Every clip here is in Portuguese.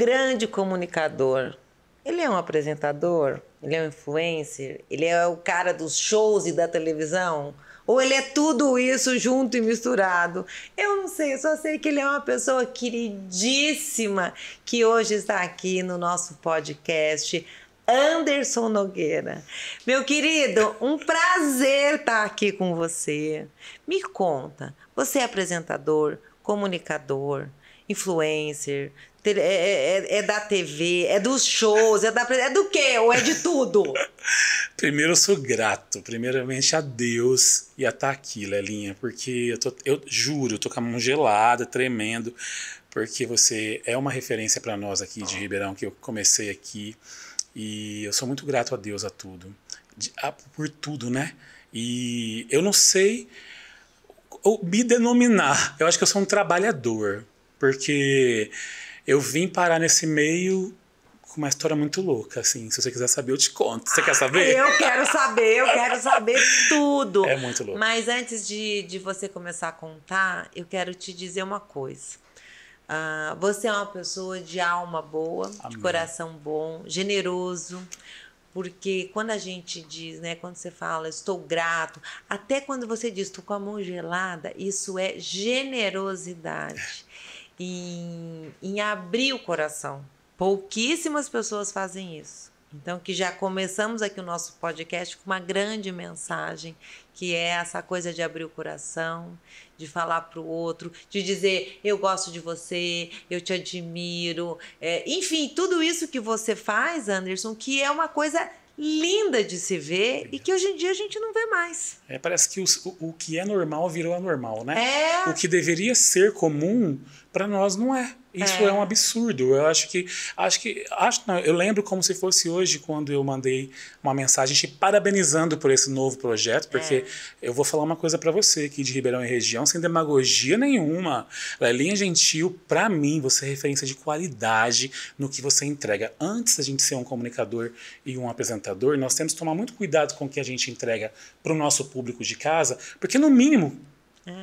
grande comunicador. Ele é um apresentador, ele é um influencer, ele é o cara dos shows e da televisão. Ou ele é tudo isso junto e misturado? Eu não sei, só sei que ele é uma pessoa queridíssima que hoje está aqui no nosso podcast. Anderson Nogueira. Meu querido, um prazer estar tá aqui com você. Me conta, você é apresentador, comunicador, influencer, é, é, é, é, da TV, é dos shows, é, da, é do quê? Ou é de tudo? Primeiro, eu sou grato, primeiramente a Deus e a estar aqui, Lelinha, porque eu, tô, eu juro, eu tô com a mão gelada, tremendo, porque você é uma referência para nós aqui de Ribeirão, que eu comecei aqui, e eu sou muito grato a Deus a tudo, de, a, por tudo, né? E eu não sei ou, me denominar, eu acho que eu sou um trabalhador, porque eu vim parar nesse meio com uma história muito louca, assim. Se você quiser saber, eu te conto. Você quer saber? Ah, eu quero saber, eu quero saber tudo. É muito louco. Mas antes de, de você começar a contar, eu quero te dizer uma coisa. Uh, você é uma pessoa de alma boa, Amém. de coração bom, generoso. Porque quando a gente diz, né, quando você fala, estou grato, até quando você diz, estou com a mão gelada, isso é generosidade em, em abrir o coração. Pouquíssimas pessoas fazem isso. Então, que já começamos aqui o nosso podcast com uma grande mensagem, que é essa coisa de abrir o coração, de falar para o outro, de dizer eu gosto de você, eu te admiro. É, enfim, tudo isso que você faz, Anderson, que é uma coisa linda de se ver e que hoje em dia a gente não vê mais. É, parece que o, o que é normal virou anormal, né? É. O que deveria ser comum, para nós não é. Isso é. é. um absurdo. Eu acho que. Acho que. Acho, não, eu lembro como se fosse hoje quando eu mandei uma mensagem te parabenizando por esse novo projeto, porque é. eu vou falar uma coisa para você aqui de Ribeirão e região, sem demagogia nenhuma. Lelinha é Gentil, para mim, você é referência de qualidade no que você entrega. Antes da gente ser um comunicador e um apresentador, nós temos que tomar muito cuidado com o que a gente entrega para o nosso público de casa, porque no mínimo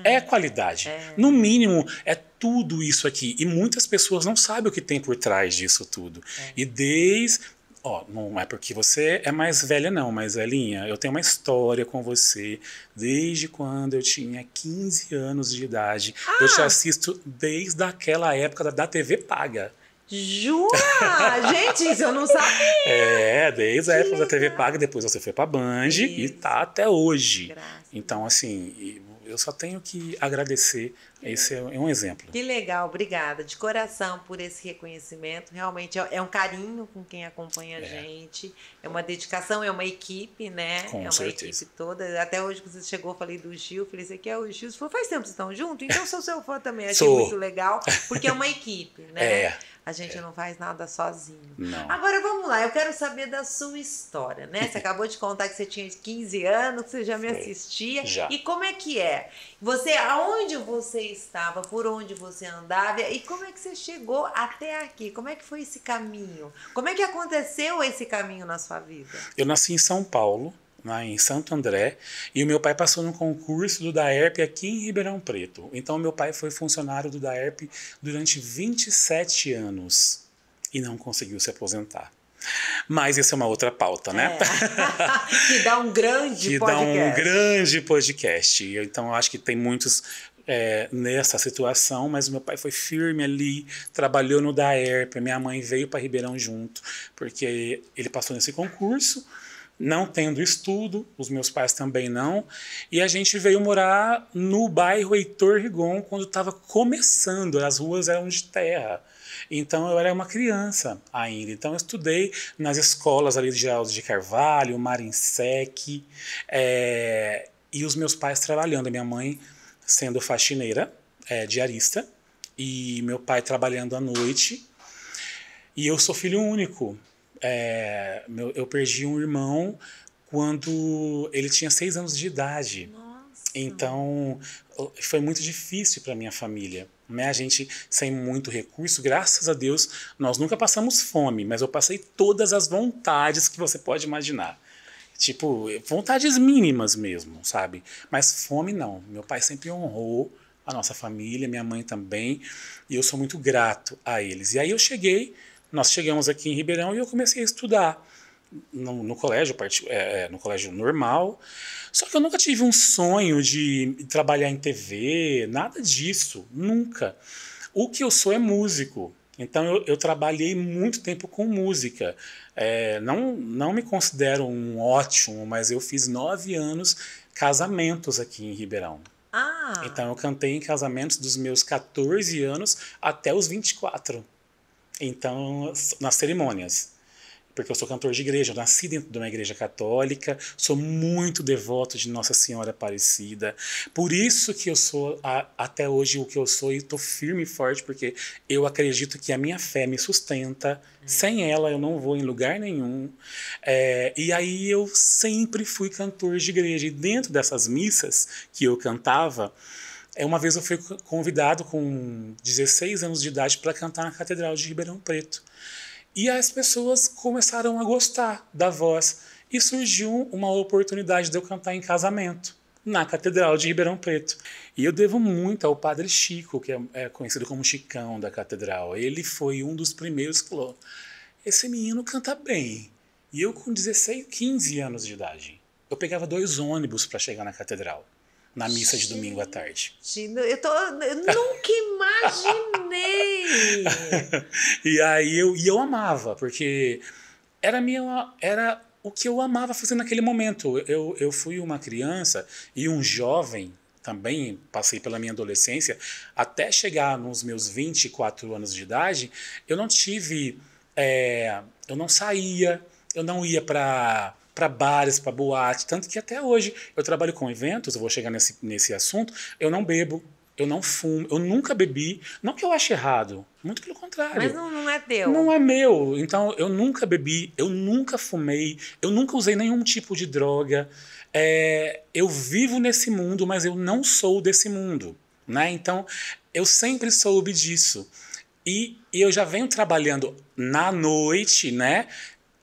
é hum. qualidade. É. No mínimo, é tudo isso aqui. E muitas pessoas não sabem o que tem por trás disso tudo. É. E desde. Ó, não é porque você é mais velha, não, mas velhinha, eu tenho uma história com você desde quando eu tinha 15 anos de idade. Ah. Eu te ah! assisto desde aquela época da, da TV Paga. Jura? Gente, isso eu não sabia. É, desde a época da TV Paga, depois você foi pra Band isso. e tá até hoje. Graças. Então, assim, eu só tenho que agradecer. Esse é um exemplo. Que legal, obrigada de coração por esse reconhecimento. Realmente é, é um carinho com quem acompanha a é. gente, é uma dedicação, é uma equipe, né? Com é uma certeza. equipe toda. Até hoje que você chegou, falei do Gil, falei, você quer é o Gil. Você falou, faz tempo que vocês estão juntos? Então sou seu fã também, achei sou. muito legal, porque é uma equipe, né? É. A gente é. não faz nada sozinho. Não. Agora vamos lá, eu quero saber da sua história, né? Você acabou de contar que você tinha 15 anos, que você já me assistia. Já. E como é que é? Você, aonde você estava, por onde você andava e como é que você chegou até aqui? Como é que foi esse caminho? Como é que aconteceu esse caminho na sua vida? Eu nasci em São Paulo, lá em Santo André, e o meu pai passou no concurso do DAERP aqui em Ribeirão Preto. Então, meu pai foi funcionário do DAERP durante 27 anos e não conseguiu se aposentar. Mas isso é uma outra pauta, né? É. que dá um grande que podcast. Que dá um grande podcast. Então, eu acho que tem muitos é, nessa situação, mas meu pai foi firme ali, trabalhou no DAERP, minha mãe veio para Ribeirão junto, porque ele passou nesse concurso não tendo estudo, os meus pais também não, e a gente veio morar no bairro Heitor Rigon quando estava começando, as ruas eram de terra. Então eu era uma criança ainda. Então eu estudei nas escolas ali de Geraldo de Carvalho, Marinsec, é, eh, e os meus pais trabalhando. Minha mãe sendo faxineira, é, diarista, e meu pai trabalhando à noite. E eu sou filho único. É, meu, eu perdi um irmão quando ele tinha seis anos de idade. Nossa. Então, foi muito difícil para minha família. Né? A gente sem muito recurso, graças a Deus, nós nunca passamos fome, mas eu passei todas as vontades que você pode imaginar. Tipo, vontades mínimas mesmo, sabe? Mas fome não. Meu pai sempre honrou a nossa família, minha mãe também, e eu sou muito grato a eles. E aí eu cheguei nós chegamos aqui em Ribeirão e eu comecei a estudar no, no colégio, é, é, no colégio normal. Só que eu nunca tive um sonho de trabalhar em TV, nada disso, nunca. O que eu sou é músico. Então eu, eu trabalhei muito tempo com música. É, não, não me considero um ótimo, mas eu fiz nove anos casamentos aqui em Ribeirão. Ah. Então eu cantei em casamentos dos meus 14 anos até os 24. Então, nas cerimônias, porque eu sou cantor de igreja, eu nasci dentro de uma igreja católica, sou muito devoto de Nossa Senhora Aparecida. Por isso que eu sou a, até hoje o que eu sou e estou firme e forte, porque eu acredito que a minha fé me sustenta. Hum. Sem ela eu não vou em lugar nenhum. É, e aí eu sempre fui cantor de igreja. E dentro dessas missas que eu cantava, é, uma vez eu fui convidado com 16 anos de idade para cantar na Catedral de Ribeirão Preto. E as pessoas começaram a gostar da voz e surgiu uma oportunidade de eu cantar em casamento na Catedral de Ribeirão Preto. E eu devo muito ao Padre Chico, que é, é conhecido como Chicão da Catedral. Ele foi um dos primeiros que falou: esse menino canta bem. E eu com 16, 15 anos de idade. Eu pegava dois ônibus para chegar na catedral na missa de domingo à tarde. Eu, tô, eu nunca imaginei! e aí eu, e eu amava, porque era, minha, era o que eu amava fazer naquele momento. Eu, eu fui uma criança e um jovem também passei pela minha adolescência, até chegar nos meus 24 anos de idade, eu não tive. É, eu não saía, eu não ia para para bares, para boate. Tanto que até hoje eu trabalho com eventos, eu vou chegar nesse, nesse assunto, eu não bebo, eu não fumo, eu nunca bebi. Não que eu ache errado, muito pelo contrário. Mas não, não é teu. Não é meu. Então eu nunca bebi, eu nunca fumei, eu nunca usei nenhum tipo de droga. É, eu vivo nesse mundo, mas eu não sou desse mundo. Né? Então eu sempre soube disso. E, e eu já venho trabalhando na noite, né?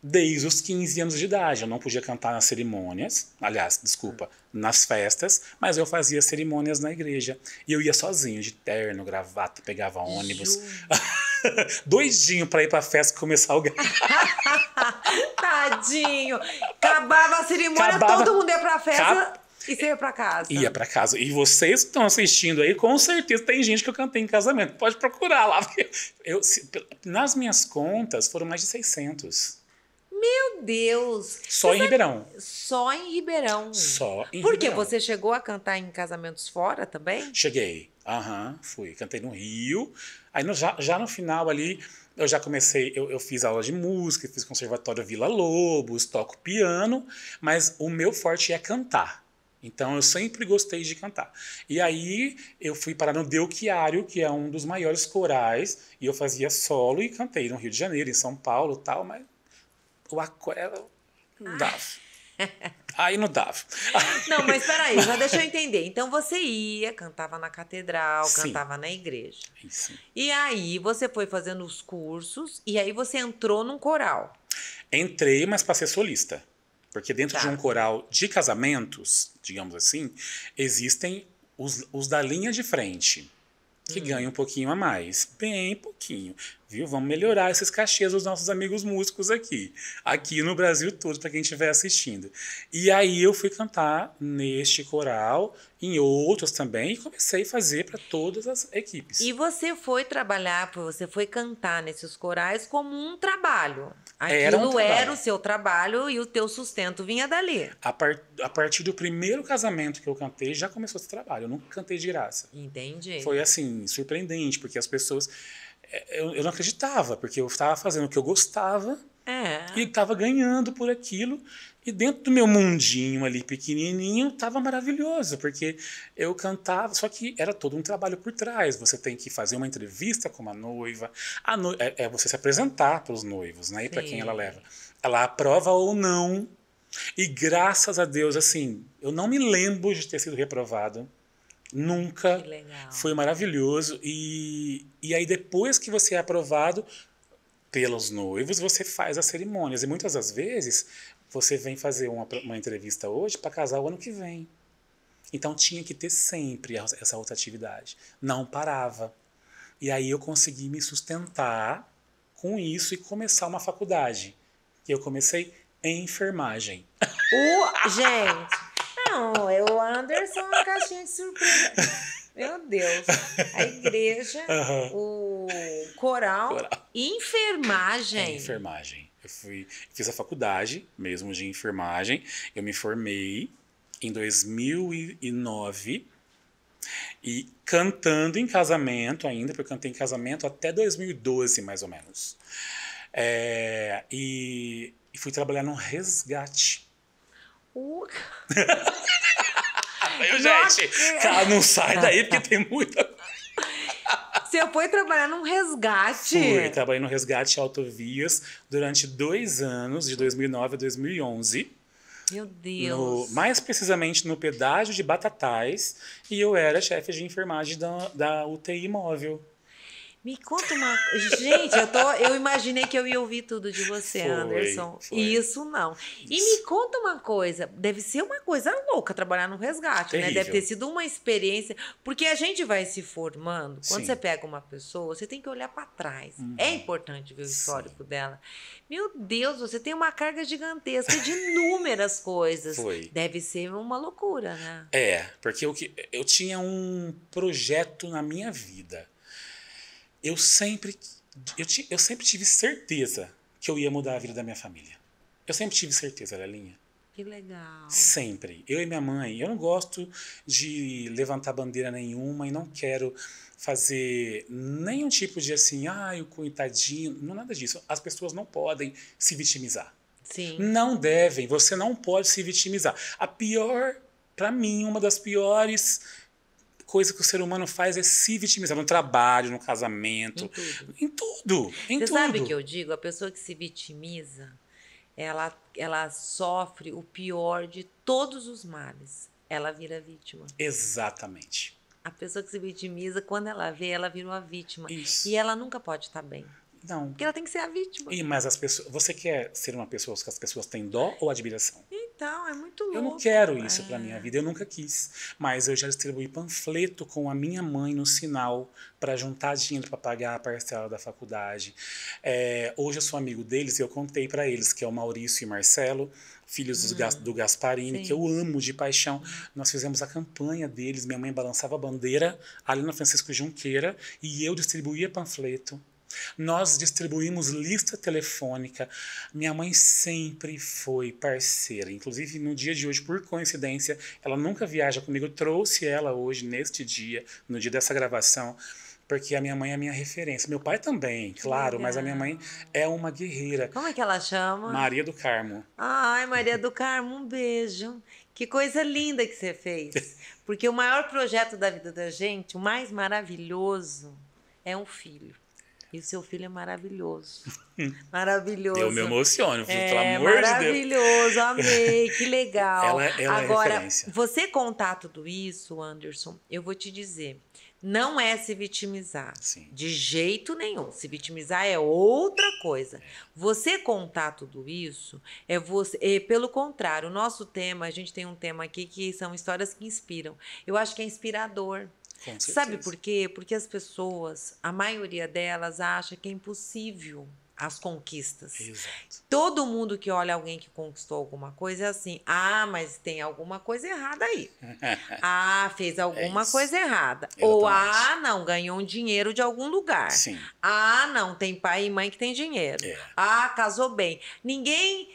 desde os 15 anos de idade. Eu não podia cantar nas cerimônias, aliás, desculpa, nas festas, mas eu fazia cerimônias na igreja. E eu ia sozinho, de terno, gravata, pegava ônibus. Doidinho pra ir pra festa e começar o Tadinho! Acabava a cerimônia, Acabava... todo mundo ia pra festa. Cap... E você ia pra casa? Ia pra casa. E vocês que estão assistindo aí, com certeza tem gente que eu cantei em casamento. Pode procurar lá. Eu, se, nas minhas contas, foram mais de 600. Meu Deus! Só Você em Ribeirão. Só em Ribeirão. Só em Porque Ribeirão. você chegou a cantar em casamentos fora também? Cheguei. Aham, uhum, fui. Cantei no Rio. Aí no, já, já no final ali, eu já comecei, eu, eu, fiz aula de música, fiz conservatório Vila Lobos, toco piano, mas o meu forte é cantar. Então eu sempre gostei de cantar. E aí eu fui parar no Delquiário, que é um dos maiores corais, e eu fazia solo e cantei no Rio de Janeiro, em São Paulo, tal, mas o aquarela não dava. Aí não dava. Não, mas peraí, já deixa eu entender. Então você ia, cantava na catedral, Sim. cantava na igreja. E aí você foi fazendo os cursos e aí você entrou num coral. Entrei, mas para ser solista. Porque dentro tá. de um tá. coral de casamentos, digamos assim, existem os, os da linha de frente, que hum. ganham um pouquinho a mais. Bem pouquinho. Viu? Vamos melhorar esses cachês dos nossos amigos músicos aqui, aqui no Brasil todo, para quem estiver assistindo. E aí eu fui cantar neste coral, em outros também, e comecei a fazer para todas as equipes. E você foi trabalhar, você foi cantar nesses corais como um trabalho. Aquilo era, um trabalho. era o seu trabalho e o teu sustento vinha dali. A, par a partir do primeiro casamento que eu cantei, já começou esse trabalho. Eu nunca cantei de graça. Entendi. Foi assim, surpreendente, porque as pessoas é, eu, eu não acreditava, porque eu estava fazendo o que eu gostava é. e estava ganhando por aquilo. E dentro do meu mundinho ali pequenininho estava maravilhoso, porque eu cantava, só que era todo um trabalho por trás. Você tem que fazer uma entrevista com uma noiva, a no... é, é, você se apresentar para os noivos, né? E para quem ela leva. Ela aprova ou não. E graças a Deus, assim, eu não me lembro de ter sido reprovado Nunca. Que legal. Foi maravilhoso. E, e aí, depois que você é aprovado pelos noivos, você faz as cerimônias. E muitas das vezes, você vem fazer uma, uma entrevista hoje para casar o ano que vem. Então, tinha que ter sempre essa rotatividade. Não parava. E aí, eu consegui me sustentar com isso e começar uma faculdade. E eu comecei em enfermagem. O, uh, gente, não, é o Anderson é uma caixinha de surpresa. Meu Deus. A igreja, uhum. o coral, coral, enfermagem. É, enfermagem. Eu fui, fiz a faculdade mesmo de enfermagem. Eu me formei em 2009 e cantando em casamento ainda, porque eu cantei em casamento até 2012 mais ou menos. É, e, e fui trabalhar no resgate eu, gente, cara, não sai daí porque tem muita Você foi trabalhar num resgate? Fui, trabalhei no resgate autovias durante dois anos, de 2009 a 2011. Meu Deus. No, mais precisamente no pedágio de Batatais. E eu era chefe de enfermagem da, da UTI móvel. Me conta uma. Gente, eu, tô... eu imaginei que eu ia ouvir tudo de você, foi, Anderson. Foi. Isso não. E me conta uma coisa: deve ser uma coisa louca trabalhar no resgate, Terrível. né? Deve ter sido uma experiência. Porque a gente vai se formando. Quando Sim. você pega uma pessoa, você tem que olhar para trás. Uhum. É importante ver o histórico Sim. dela. Meu Deus, você tem uma carga gigantesca de inúmeras coisas. Foi. Deve ser uma loucura, né? É, porque eu, eu tinha um projeto na minha vida eu sempre, eu, eu sempre tive certeza que eu ia mudar a vida da minha família. Eu sempre tive certeza, Lelinha. Que legal. Sempre. Eu e minha mãe, eu não gosto de levantar bandeira nenhuma e não quero fazer nenhum tipo de assim, ai, ah, o coitadinho, não nada disso. As pessoas não podem se vitimizar. Sim. Não devem, você não pode se vitimizar. A pior, para mim, uma das piores coisa que o ser humano faz é se vitimizar no trabalho, no casamento, em tudo. Em tudo em Você tudo. sabe o que eu digo? A pessoa que se vitimiza, ela, ela sofre o pior de todos os males. Ela vira vítima. Exatamente. A pessoa que se vitimiza, quando ela vê, ela vira uma vítima. Isso. E ela nunca pode estar bem. Não. Porque ela tem que ser a vítima. E, mas as pessoas. Você quer ser uma pessoa que as pessoas têm dó ou admiração? Hum. Então, é muito louco. Eu não quero isso é. para minha vida, eu nunca quis. Mas eu já distribuí panfleto com a minha mãe no sinal para juntar dinheiro para pagar a parcela da faculdade. É, hoje eu sou amigo deles e eu contei para eles, que é o Maurício e Marcelo, filhos hum, do, Gasparini, sim. que eu amo de paixão. Nós fizemos a campanha deles, minha mãe balançava a bandeira, Alina Francisco Junqueira, e eu distribuía panfleto nós distribuímos lista telefônica. Minha mãe sempre foi parceira. Inclusive, no dia de hoje, por coincidência, ela nunca viaja comigo. Eu trouxe ela hoje, neste dia, no dia dessa gravação porque a minha mãe é a minha referência. Meu pai também, claro, mas a minha mãe é uma guerreira. Como é que ela chama? Maria do Carmo. Ai, Maria do Carmo, um beijo. Que coisa linda que você fez. Porque o maior projeto da vida da gente, o mais maravilhoso, é um filho. E seu filho é maravilhoso. Maravilhoso. Eu me emociono, é, pelo amor de Deus. Maravilhoso, amei, que legal. Ela, ela é Agora, é você contar tudo isso, Anderson, eu vou te dizer, não é se vitimizar. Sim. De jeito nenhum. Se vitimizar é outra coisa. Você contar tudo isso é você. É, pelo contrário, o nosso tema, a gente tem um tema aqui que são histórias que inspiram. Eu acho que é inspirador. Sabe por quê? Porque as pessoas, a maioria delas, acha que é impossível as conquistas. Exato. Todo mundo que olha alguém que conquistou alguma coisa é assim: ah, mas tem alguma coisa errada aí. ah, fez é alguma é coisa errada. Exatamente. Ou ah, não, ganhou um dinheiro de algum lugar. Sim. Ah, não, tem pai e mãe que tem dinheiro. É. Ah, casou bem. Ninguém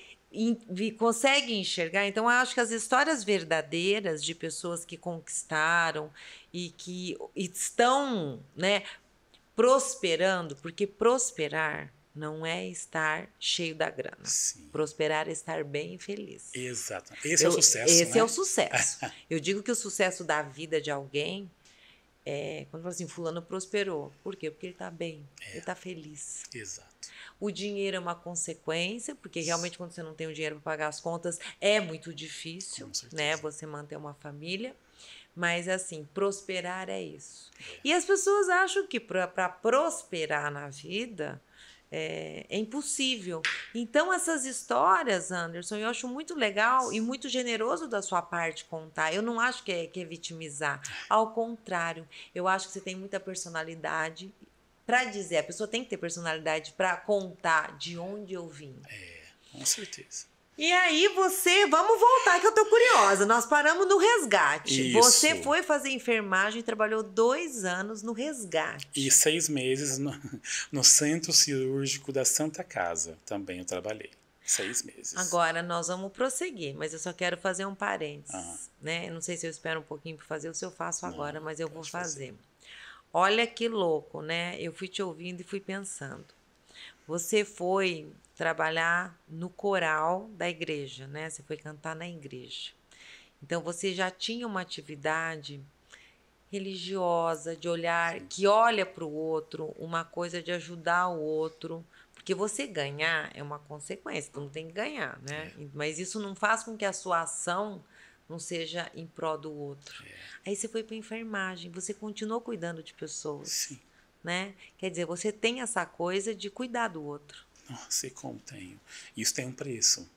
consegue enxergar. Então, eu acho que as histórias verdadeiras de pessoas que conquistaram, e que estão, né, prosperando, porque prosperar não é estar cheio da grana. Sim. Prosperar é estar bem e feliz. Exato. Esse é Eu, é o sucesso. Esse né? é o sucesso. Eu digo que o sucesso da vida de alguém é quando fala assim, fulano prosperou. Por quê? Porque ele está bem, é. ele está feliz. Exato. O dinheiro é uma consequência, porque realmente quando você não tem o dinheiro para pagar as contas é muito difícil, né? Você manter uma família. Mas assim, prosperar é isso. E as pessoas acham que para prosperar na vida é, é, impossível. Então, essas histórias, Anderson, eu acho muito legal e muito generoso da sua parte contar. Eu não acho que é, que é vitimizar. Ao contrário, eu acho que você tem muita personalidade para dizer. A pessoa tem que ter personalidade para contar de onde eu vim. É, com certeza. E aí você, vamos voltar que eu tô curiosa. Nós paramos no resgate. Isso. Você foi fazer enfermagem e trabalhou dois anos no resgate. E seis meses no, no centro cirúrgico da Santa Casa também eu trabalhei seis meses. Agora nós vamos prosseguir, mas eu só quero fazer um parênteses, uhum. né? Não sei se eu espero um pouquinho para fazer ou se eu faço Não, agora, mas eu vou fazer. fazer. Olha que louco, né? Eu fui te ouvindo e fui pensando. Você foi trabalhar no coral da igreja, né? Você foi cantar na igreja. Então você já tinha uma atividade religiosa de olhar, que olha para o outro, uma coisa de ajudar o outro, porque você ganhar é uma consequência, tu não tem que ganhar, né? É. Mas isso não faz com que a sua ação não seja em prol do outro. É. Aí você foi para enfermagem, você continuou cuidando de pessoas, Sim. né? Quer dizer, você tem essa coisa de cuidar do outro como tenho. Isso tem um preço,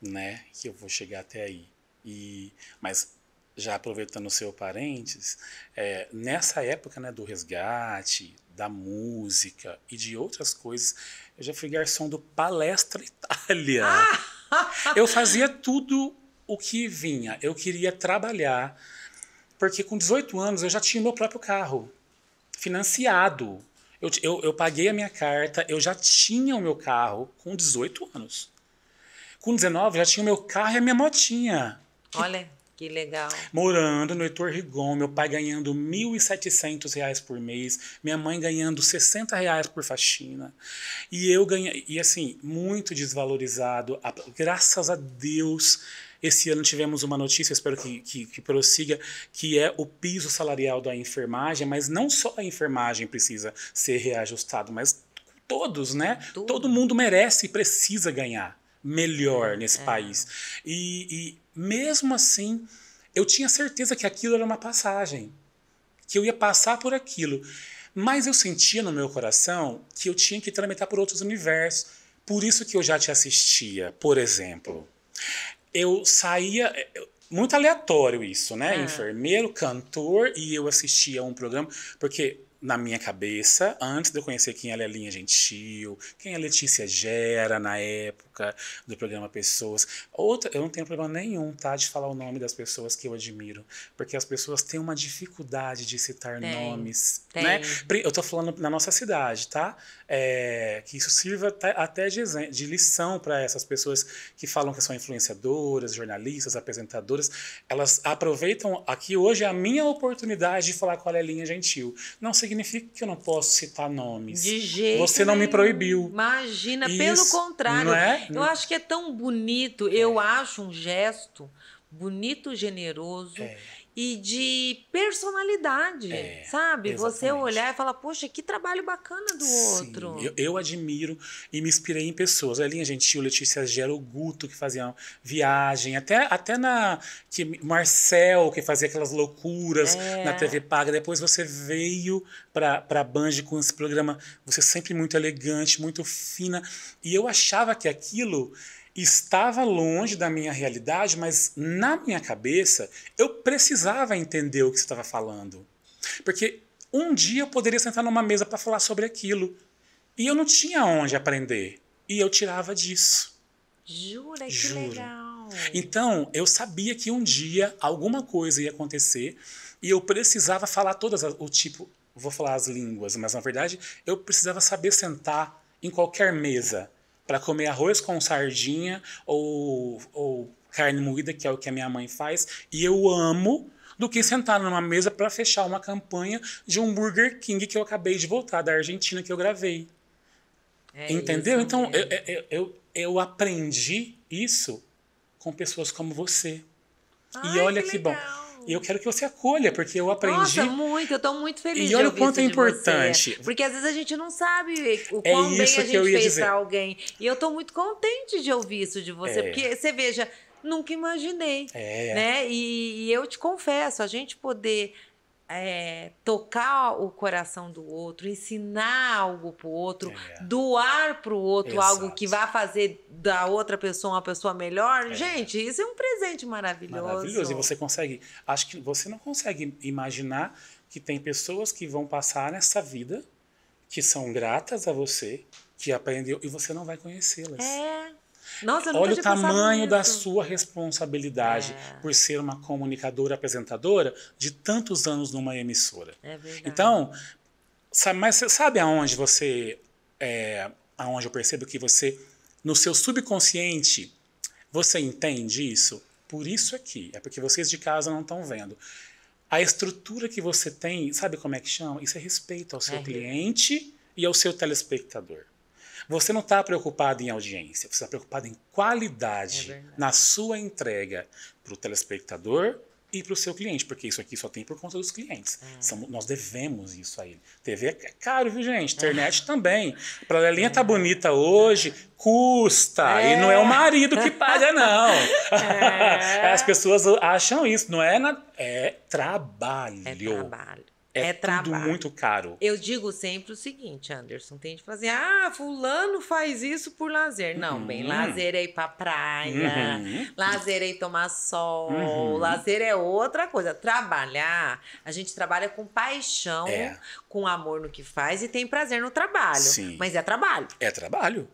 né? Que eu vou chegar até aí. E, mas já aproveitando o seu parênteses, é, nessa época né, do resgate, da música e de outras coisas, eu já fui garçom do Palestra Itália. Ah! eu fazia tudo o que vinha. Eu queria trabalhar, porque com 18 anos eu já tinha meu próprio carro financiado. Eu, eu, eu paguei a minha carta, eu já tinha o meu carro com 18 anos. Com 19, já tinha o meu carro e a minha motinha. Olha, que legal. Morando no Heitor Rigon, meu pai ganhando R$ 1.700 por mês, minha mãe ganhando R$ 60 reais por faxina. E eu ganhei, e assim, muito desvalorizado. Graças a Deus esse ano tivemos uma notícia, espero que, que, que prossiga, que é o piso salarial da enfermagem, mas não só a enfermagem precisa ser reajustado, mas todos, né? Tudo. Todo mundo merece e precisa ganhar melhor é. nesse é. país. E, e mesmo assim, eu tinha certeza que aquilo era uma passagem, que eu ia passar por aquilo. Mas eu sentia no meu coração que eu tinha que tramitar por outros universos. Por isso que eu já te assistia, por exemplo eu saía. É, muito aleatório isso, né? Ah. Enfermeiro, cantor, e eu assistia um programa, porque na minha cabeça, antes de eu conhecer quem ela é Linha Gentil, quem a Letícia Gera na época do programa Pessoas. Outra, eu não tenho problema nenhum, tá, de falar o nome das pessoas que eu admiro, porque as pessoas têm uma dificuldade de citar tem, nomes, tem. né? Eu tô falando na nossa cidade, tá? É, que isso sirva até de, de lição para essas pessoas que falam que são influenciadoras, jornalistas, apresentadoras, elas aproveitam aqui hoje a minha oportunidade de falar com a Lelinha Gentil. Não sei significa que eu não posso citar nomes. De jeito Você não nenhum. me proibiu. Imagina, Isso, pelo contrário. É? Eu acho que é tão bonito. É. Eu acho um gesto bonito, generoso. É e de personalidade, é, sabe? Exatamente. Você olhar e falar, poxa, que trabalho bacana do Sim, outro. Eu, eu admiro e me inspirei em pessoas. A Linha Gentil, Letícia Gero, Guto, que faziam viagem, até, até na que Marcel, que fazia aquelas loucuras é. na TV Paga. Depois você veio para a Band com esse programa, você sempre muito elegante, muito fina. E eu achava que aquilo estava longe da minha realidade, mas na minha cabeça eu precisava entender o que você estava falando. Porque um dia eu poderia sentar numa mesa para falar sobre aquilo e eu não tinha onde aprender. E eu tirava disso. Jura que Juro. legal. Então, eu sabia que um dia alguma coisa ia acontecer e eu precisava falar todas as, o tipo, vou falar as línguas, mas na verdade eu precisava saber sentar em qualquer mesa para comer arroz com sardinha ou, ou carne moída, que é o que a minha mãe faz, e eu amo, do que sentar numa mesa para fechar uma campanha de um Burger King que eu acabei de voltar da Argentina que eu gravei. É Entendeu? Isso, então, é. eu, eu, eu, aprendi isso com pessoas como você. Ai, e olha que, que bom. E eu quero que você acolha, porque eu aprendi. Nossa, muito, eu estou muito feliz. E olha o quanto é importante. Você, porque às vezes a gente não sabe o é quão é bem a gente fez dizer. pra alguém. E eu estou muito contente de ouvir isso de você, é. porque você veja, nunca imaginei. É. Né? E, e eu te confesso, a gente poder é, tocar o coração do outro, ensinar algo para o outro, é. doar para o outro Exato. algo que vai fazer da outra pessoa uma pessoa melhor. É. Gente, isso é um presente maravilhoso. Maravilhoso. E você consegue. Acho que você não consegue imaginar que tem pessoas que vão passar nessa vida que são gratas a você, que aprendeu, e você não vai conhecê-las. É. Nossa, eu Olha o tamanho da sua responsabilidade é. por ser uma comunicadora, apresentadora de tantos anos numa emissora. É verdade. Então, sabe, mas sabe aonde você, é, aonde eu percebo que você, no seu subconsciente, você entende isso? Por isso aqui, é porque vocês de casa não estão vendo. A estrutura que você tem, sabe como é que chama? Isso é respeito ao seu é. cliente e ao seu telespectador. Você não está preocupado em audiência, você está preocupado em qualidade é na sua entrega para o telespectador e para o seu cliente, porque isso aqui só tem por conta dos clientes. Hum. São, nós devemos isso a ele. TV é caro, viu, gente? Ah. Internet hum. também. A panelinha hum. tá é. bonita hoje, custa. É. E não é o é. marido que paga, não. É. As pessoas acham isso. Não é, na, é trabalho. É trabalho. É, é trabalho. tudo muito caro. Eu digo sempre o seguinte, Anderson, tem de fazer, assim, ah, fulano faz isso por lazer. Não, uhum. bem, lazer é ir pra praia, uhum. lazer é ir tomar sol, uhum. lazer é outra coisa. Trabalhar, a gente trabalha com paixão, é. com amor no que faz e tem prazer no trabalho. Sim. Mas é trabalho. É trabalho.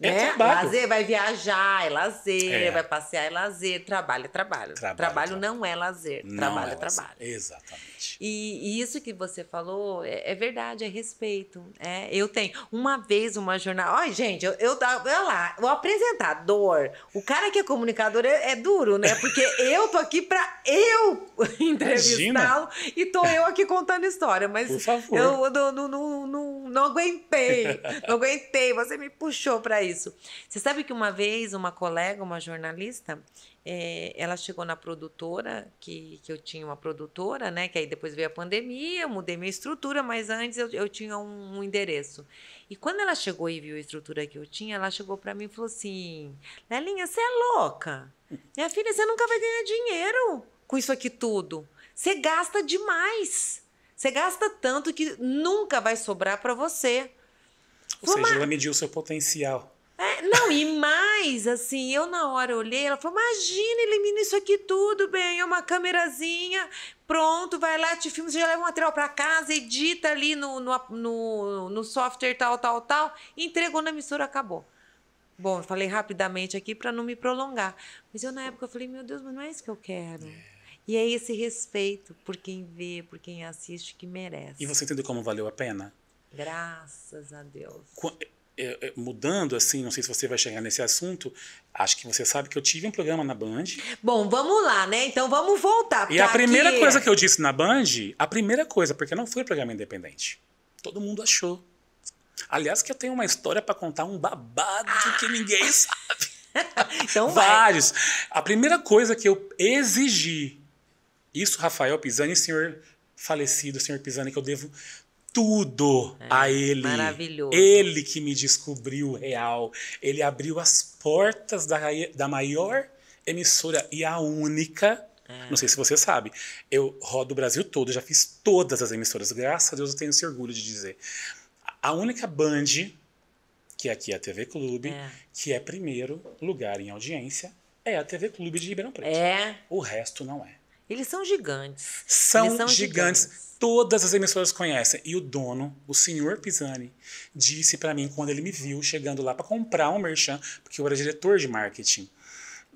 É, é trabalho. Lazer, vai viajar, é lazer, é. vai passear, é lazer. Trabalho é trabalho. Trabalho, é trabalho, não é lazer. Não trabalho é, é lazer. trabalho. Exatamente verdade. E, e isso que você falou é, é, verdade, é respeito. É, eu tenho. Uma vez uma jornal. Olha, gente, eu, eu Olha lá, o apresentador, o cara que é comunicador é, é duro, né? Porque eu tô aqui pra eu entrevistá-lo e tô eu aqui contando história. Mas eu não, não, não, não aguentei. Não aguentei. Você me puxou para isso. Você sabe que uma vez uma colega, uma jornalista, é, ela chegou na produtora, que, que eu tinha uma produtora, né? Que aí depois veio a pandemia, eu mudei minha estrutura, mas antes eu, eu tinha um, um endereço. E quando ela chegou e viu a estrutura que eu tinha, ela chegou para mim e falou assim: Lelinha, você é louca. Minha filha, você nunca vai ganhar dinheiro com isso aqui tudo. Você gasta demais. Você gasta tanto que nunca vai sobrar para você. Ou Foi seja, uma... ela mediu o seu potencial. É, não, e mais, assim, eu na hora olhei, ela falou: imagina, elimina isso aqui tudo, bem, é uma câmerazinha, pronto, vai lá, te filma, você já leva o material para casa, edita ali no, no, no, no software tal, tal, tal, entregou na emissora, acabou. Bom, eu falei rapidamente aqui para não me prolongar. Mas eu, na época, eu falei: meu Deus, mas não é isso que eu quero. É. E é esse respeito por quem vê, por quem assiste, que merece. E você entendeu como valeu a pena? Graças a Deus. É, é, mudando assim, não sei se você vai chegar nesse assunto, acho que você sabe que eu tive um programa na Band. Bom, vamos lá, né? Então vamos voltar. E a primeira aqui... coisa que eu disse na Band, a primeira coisa, porque não foi programa independente. Todo mundo achou. Aliás, que eu tenho uma história para contar, um babado ah. que ninguém sabe. então Vários. Vai. A primeira coisa que eu exigi, isso Rafael Pisani, senhor falecido, senhor Pisani, que eu devo tudo é, a ele. Maravilhoso. Ele que me descobriu real. Ele abriu as portas da, da maior emissora e a única. É. Não sei se você sabe, eu rodo o Brasil todo, já fiz todas as emissoras, graças a Deus eu tenho esse orgulho de dizer. A única Band, que aqui é a TV Clube, é. que é primeiro lugar em audiência, é a TV Clube de Ribeirão Preto. É. O resto não é. Eles são gigantes. São, são gigantes. gigantes. Todas as emissoras conhecem. E o dono, o senhor Pisani, disse para mim quando ele me viu chegando lá para comprar um merchan, porque eu era diretor de marketing.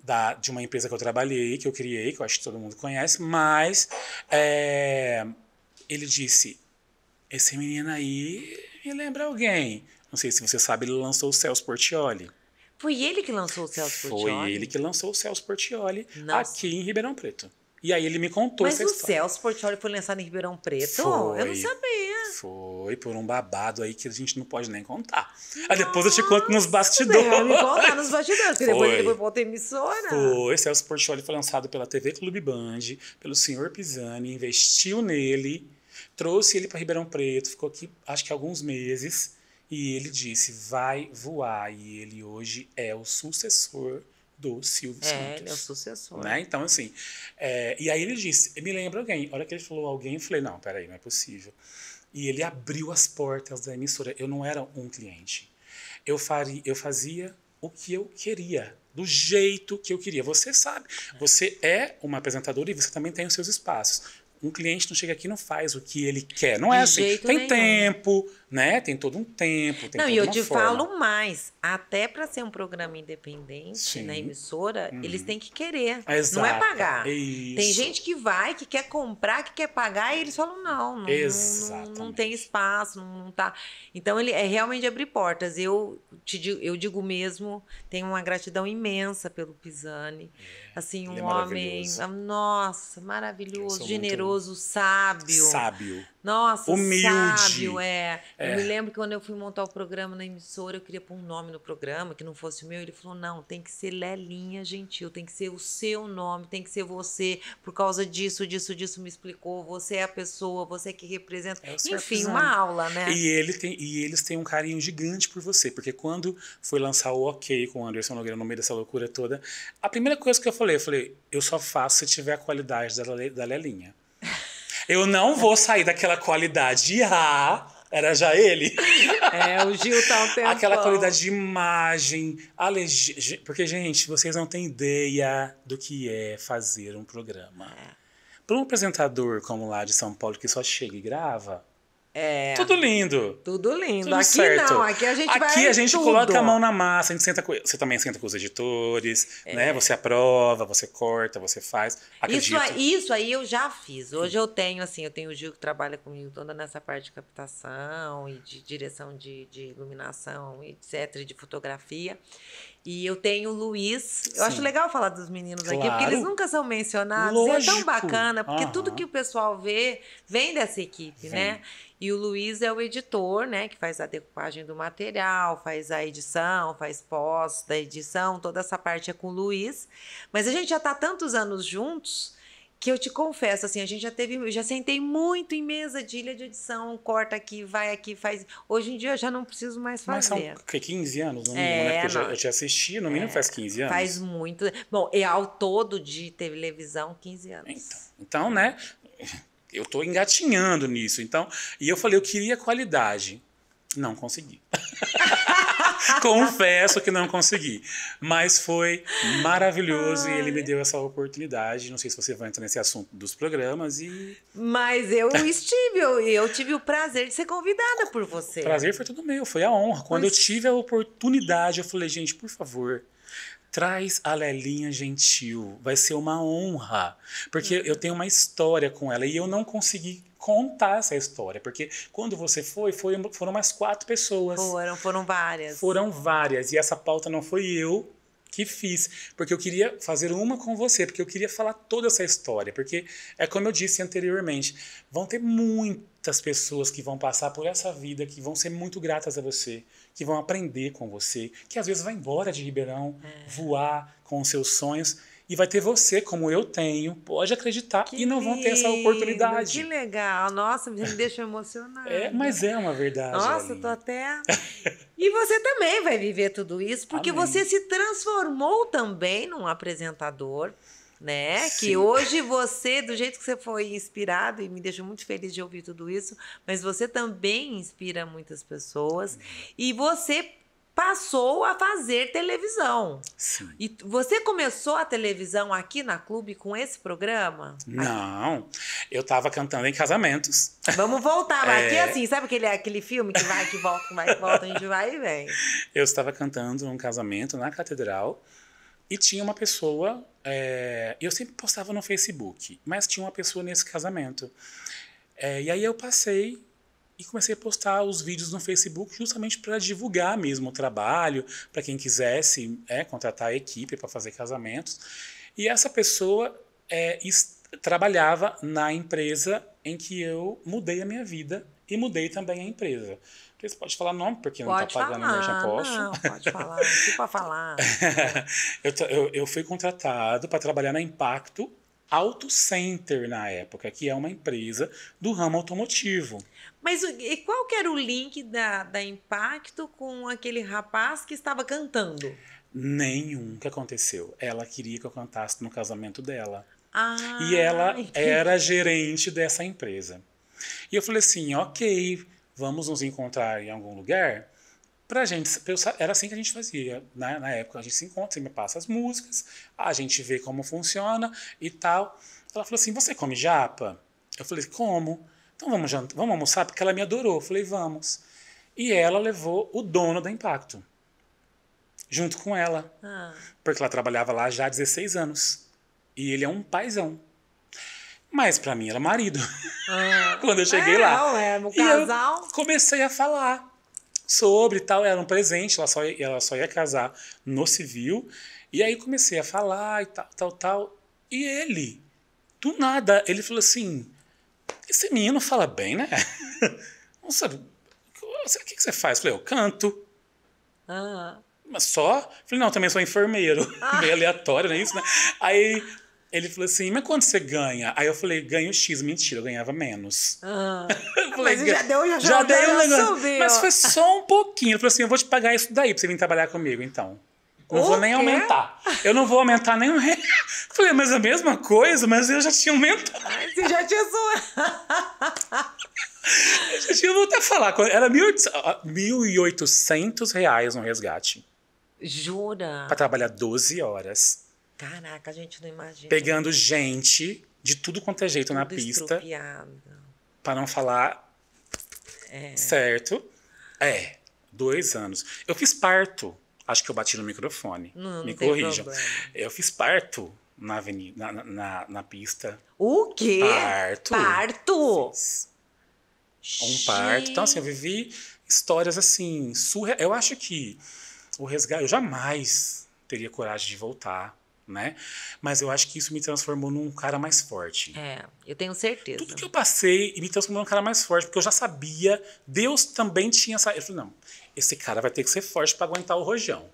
Da, de uma empresa que eu trabalhei, que eu criei, que eu acho que todo mundo conhece, mas é, ele disse: Esse menino aí me lembra alguém. Não sei se você sabe, ele lançou o Celso Portioli. Foi ele que lançou o Celso Portioli? Foi ele que lançou o Celso Portioli Nossa. aqui em Ribeirão Preto. E aí ele me contou Mas essa história. o Celso Portioli foi lançado em Ribeirão Preto? Foi, eu não sabia. Foi, por um babado aí que a gente não pode nem contar. Nossa, aí ah, depois eu te conto nos bastidores. Eu me contar nos bastidores, porque depois ele foi pra outra emissora. Foi, Celso Portioli foi lançado pela TV Clube Band, pelo senhor Pisani, investiu nele, trouxe ele para Ribeirão Preto, ficou aqui acho que alguns meses. E ele disse, vai voar. E ele hoje é o sucessor do Silvio é, Santos. É, meu sucessor. Né? Então, assim, é, e aí ele disse, me lembra alguém. A hora que ele falou alguém, eu falei, não, peraí, não é possível. E ele abriu as portas da emissora. Eu não era um cliente. Eu, faria, eu fazia o que eu queria, do jeito que eu queria. Você sabe, é. você é uma apresentadora e você também tem os seus espaços. Um cliente não chega aqui e não faz o que ele quer. Não é de é assim. Tem nenhum. tempo, né? Tem todo um tempo, tem Não, e eu te forma. falo mais, até para ser um programa independente Sim. na né, emissora, eles uhum. têm que querer, Exato. não é, é pagar. Isso. Tem gente que vai, que quer comprar, que quer pagar e eles falam não, não, não, não, tem espaço, não, não tá. Então ele é realmente abrir portas. Eu te digo, eu digo mesmo, tenho uma gratidão imensa pelo Pisani. É, assim, um é homem, ah, nossa, maravilhoso, generoso, sábio. Sábio. Nossa, humilde. sábio, é. É. Eu me é. lembro que quando eu fui montar o programa na emissora, eu queria pôr um nome no programa que não fosse o meu. Ele falou: não, tem que ser Lelinha Gentil, tem que ser o seu nome, tem que ser você. Por causa disso, disso, disso, me explicou. Você é a pessoa, você é que representa. É Enfim, uma aula, né? E, ele tem, e eles têm um carinho gigante por você, porque quando foi lançar o OK com o Anderson Nogueira no meio dessa loucura toda, a primeira coisa que eu falei, eu falei: eu só faço se tiver a qualidade da, da Lelinha. Eu não vou sair daquela qualidade A era já ele. É, o Gil tá um tempão. Aquela qualidade de imagem, porque, gente, vocês não têm ideia do que é fazer um programa. É. Para um apresentador como lá de São Paulo, que só chega e grava, é. Tudo lindo. Tudo lindo. Tudo aqui certo. não, aqui a gente aqui vai Aqui a gente tudo. coloca a mão na massa, a gente senta com, você também senta com os editores, é. né? Você aprova, você corta, você faz. Isso, isso aí eu já fiz. Hoje eu tenho, assim, eu tenho o Gil que trabalha comigo toda nessa parte de captação e de direção de, de iluminação, etc., de fotografia. E eu tenho o Luiz. Eu Sim. acho legal falar dos meninos claro. aqui, porque eles nunca são mencionados. Lógico. E é tão bacana, porque tudo que o pessoal vê vem dessa equipe, Sim. né? E o Luiz é o editor, né? Que faz a decupagem do material, faz a edição, faz pós da edição, toda essa parte é com o Luiz. Mas a gente já está tantos anos juntos que eu te confesso, assim, a gente já teve, já sentei muito em mesa de ilha de edição, corta aqui, vai aqui, faz. Hoje em dia eu já não preciso mais fazer. Mas são que, 15 anos, no mínimo, né? é, né? Porque eu já, eu já assisti, no mínimo é, faz 15 anos. Faz muito. Bom, é ao todo de televisão, 15 anos. Então, então né? Eu estou engatinhando nisso. Então, e eu falei, eu queria qualidade. Não consegui. Confesso que não consegui. Mas foi maravilhoso Ai. e ele me deu essa oportunidade. Não sei se você vai entrar nesse assunto dos programas e. Mas eu estive, eu, eu tive o prazer de ser convidada por você. O prazer foi todo meu, foi a honra. Quando pois... eu tive a oportunidade, eu falei, gente, por favor traz a Lelinha Gentil. Vai ser uma honra. Porque hum. eu tenho uma história com ela e eu não consegui contar essa história, porque quando você foi, foi foram mais quatro pessoas. Foram, foram várias. Foram várias, e essa pauta não foi eu que fiz, porque eu queria fazer uma com você, porque eu queria falar toda essa história, porque é como eu disse anteriormente, vão ter muitas pessoas que vão passar por essa vida, que vão ser muito gratas a você, que vão aprender com você, que às vezes vai embora de Ribeirão, é. voar com os seus sonhos, e vai ter você, como eu tenho, pode acreditar que e não lindo, vão ter essa oportunidade. Que legal, nossa, me deixa emocionada. É, mas é uma verdade. Nossa, Aline. tô até. e você também vai viver tudo isso, porque Amém. você se transformou também num apresentador né? Sim. Que hoje você, do jeito que você foi inspirado, e me deixa muito feliz de ouvir tudo isso, mas você também inspira muitas pessoas. E você passou a fazer televisão. Sim. E você começou a televisão aqui na Clube com esse programa? Não, eu estava cantando em casamentos. Vamos voltar, é... aqui assim, sabe aquele, aquele filme que vai, que volta, que vai, que volta, a gente vai e vem. Eu estava cantando um casamento na catedral e tinha uma pessoa, é... eu sempre postava no Facebook, mas tinha uma pessoa nesse casamento. É, e aí eu passei e comecei a postar os vídeos no Facebook justamente para divulgar mesmo o trabalho, para quem quisesse é, contratar a equipe para fazer casamentos. E essa pessoa é, trabalhava na empresa em que eu mudei a minha vida e mudei também a empresa. Você pode falar nome, porque pode não está pagando falar, merchan posso. Não, pode falar, não falar. eu, eu, eu fui contratado para trabalhar na Impacto Auto Center na época, que é uma empresa do ramo automotivo. Mas e qual que era o link da, da Impacto com aquele rapaz que estava cantando? Nenhum que aconteceu. Ela queria que eu cantasse no casamento dela. Ah, e ela que... era gerente dessa empresa. E eu falei assim, ok, vamos nos encontrar em algum lugar? Pra gente, era assim que a gente fazia. Né? Na época, a gente se encontra, você me passa as músicas, a gente vê como funciona e tal. Ela falou assim, você come japa? Eu falei, como? Então vamos, vamos almoçar porque ela me adorou. falei, vamos. E ela levou o dono da Impacto junto com ela. Ah. Porque ela trabalhava lá já há 16 anos. E ele é um paizão. Mas para mim era marido. Ah. Quando eu cheguei é, lá. Não, é, o casal. comecei a falar sobre tal, era um presente, ela só, ia, ela só ia casar no civil. E aí comecei a falar e tal, tal, tal. E ele, do nada, ele falou assim: esse menino fala bem, né? Nossa, o que, você faz? Eu falei, eu canto. Ah. Mas só? falei, não, também sou enfermeiro. Ah. Bem aleatório, não é isso, né? Aí ele falou assim, mas quanto você ganha? Aí eu falei, ganho X. Mentira, eu ganhava menos. Ah. ah falei, mas já deu, já, já, já deu um negócio. Subiu. Mas foi só um pouquinho. Ele falou assim, eu vou te pagar isso daí pra você vir trabalhar comigo, então. Não o vou nem quê? aumentar. Eu não vou aumentar nem um real. Falei, mas é a mesma coisa, mas eu já tinha aumentado. Você já tinha zoado. eu já tinha voltado a falar. Era 1.800 ah, reais no resgate. Jura? Pra trabalhar 12 horas. Caraca, a gente não imagina. Pegando gente de tudo quanto é jeito tudo na pista. para não falar é. certo. É, dois anos. Eu fiz parto. Acho que eu bati no microfone. Não, Me corrija. corrijam. Eu fiz parto na, avenida, na, na, na pista. O quê? Parto. Parto? Um parto. Então, assim, eu vivi histórias assim, surreal. Eu acho que o resgate, eu jamais teria coragem de voltar, né? Mas eu acho que isso me transformou num cara mais forte. É, eu tenho certeza. Tudo que eu passei me transformou num cara mais forte, porque eu já sabia, Deus também tinha essa. Eu falei, não, esse cara vai ter que ser forte para aguentar o rojão.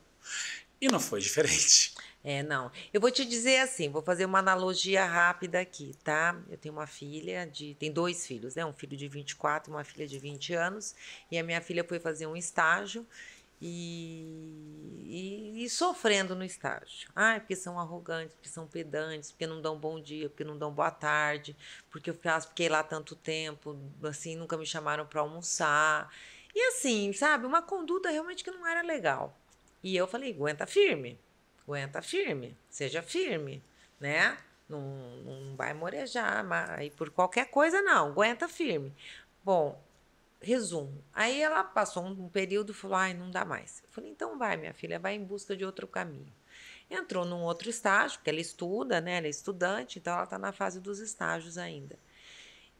E não foi diferente. É, não. Eu vou te dizer assim, vou fazer uma analogia rápida aqui, tá? Eu tenho uma filha de. Tem dois filhos, né? Um filho de 24 e uma filha de 20 anos. E a minha filha foi fazer um estágio e, e, e, sofrendo no estágio. Ah, porque são arrogantes, porque são pedantes, porque não dão bom dia, porque não dão boa tarde, porque eu fiquei lá tanto tempo, assim, nunca me chamaram para almoçar. E assim, sabe, uma conduta realmente que não era legal. E eu falei, aguenta firme, aguenta firme, seja firme, né? Não, não vai morejar mas, por qualquer coisa, não, aguenta firme. Bom, resumo. Aí ela passou um, período e falou: ai, não dá mais. Eu falei: então vai, minha filha, vai em busca de outro caminho. Entrou num outro estágio, porque ela estuda, né? Ela é estudante, então ela está na fase dos estágios ainda.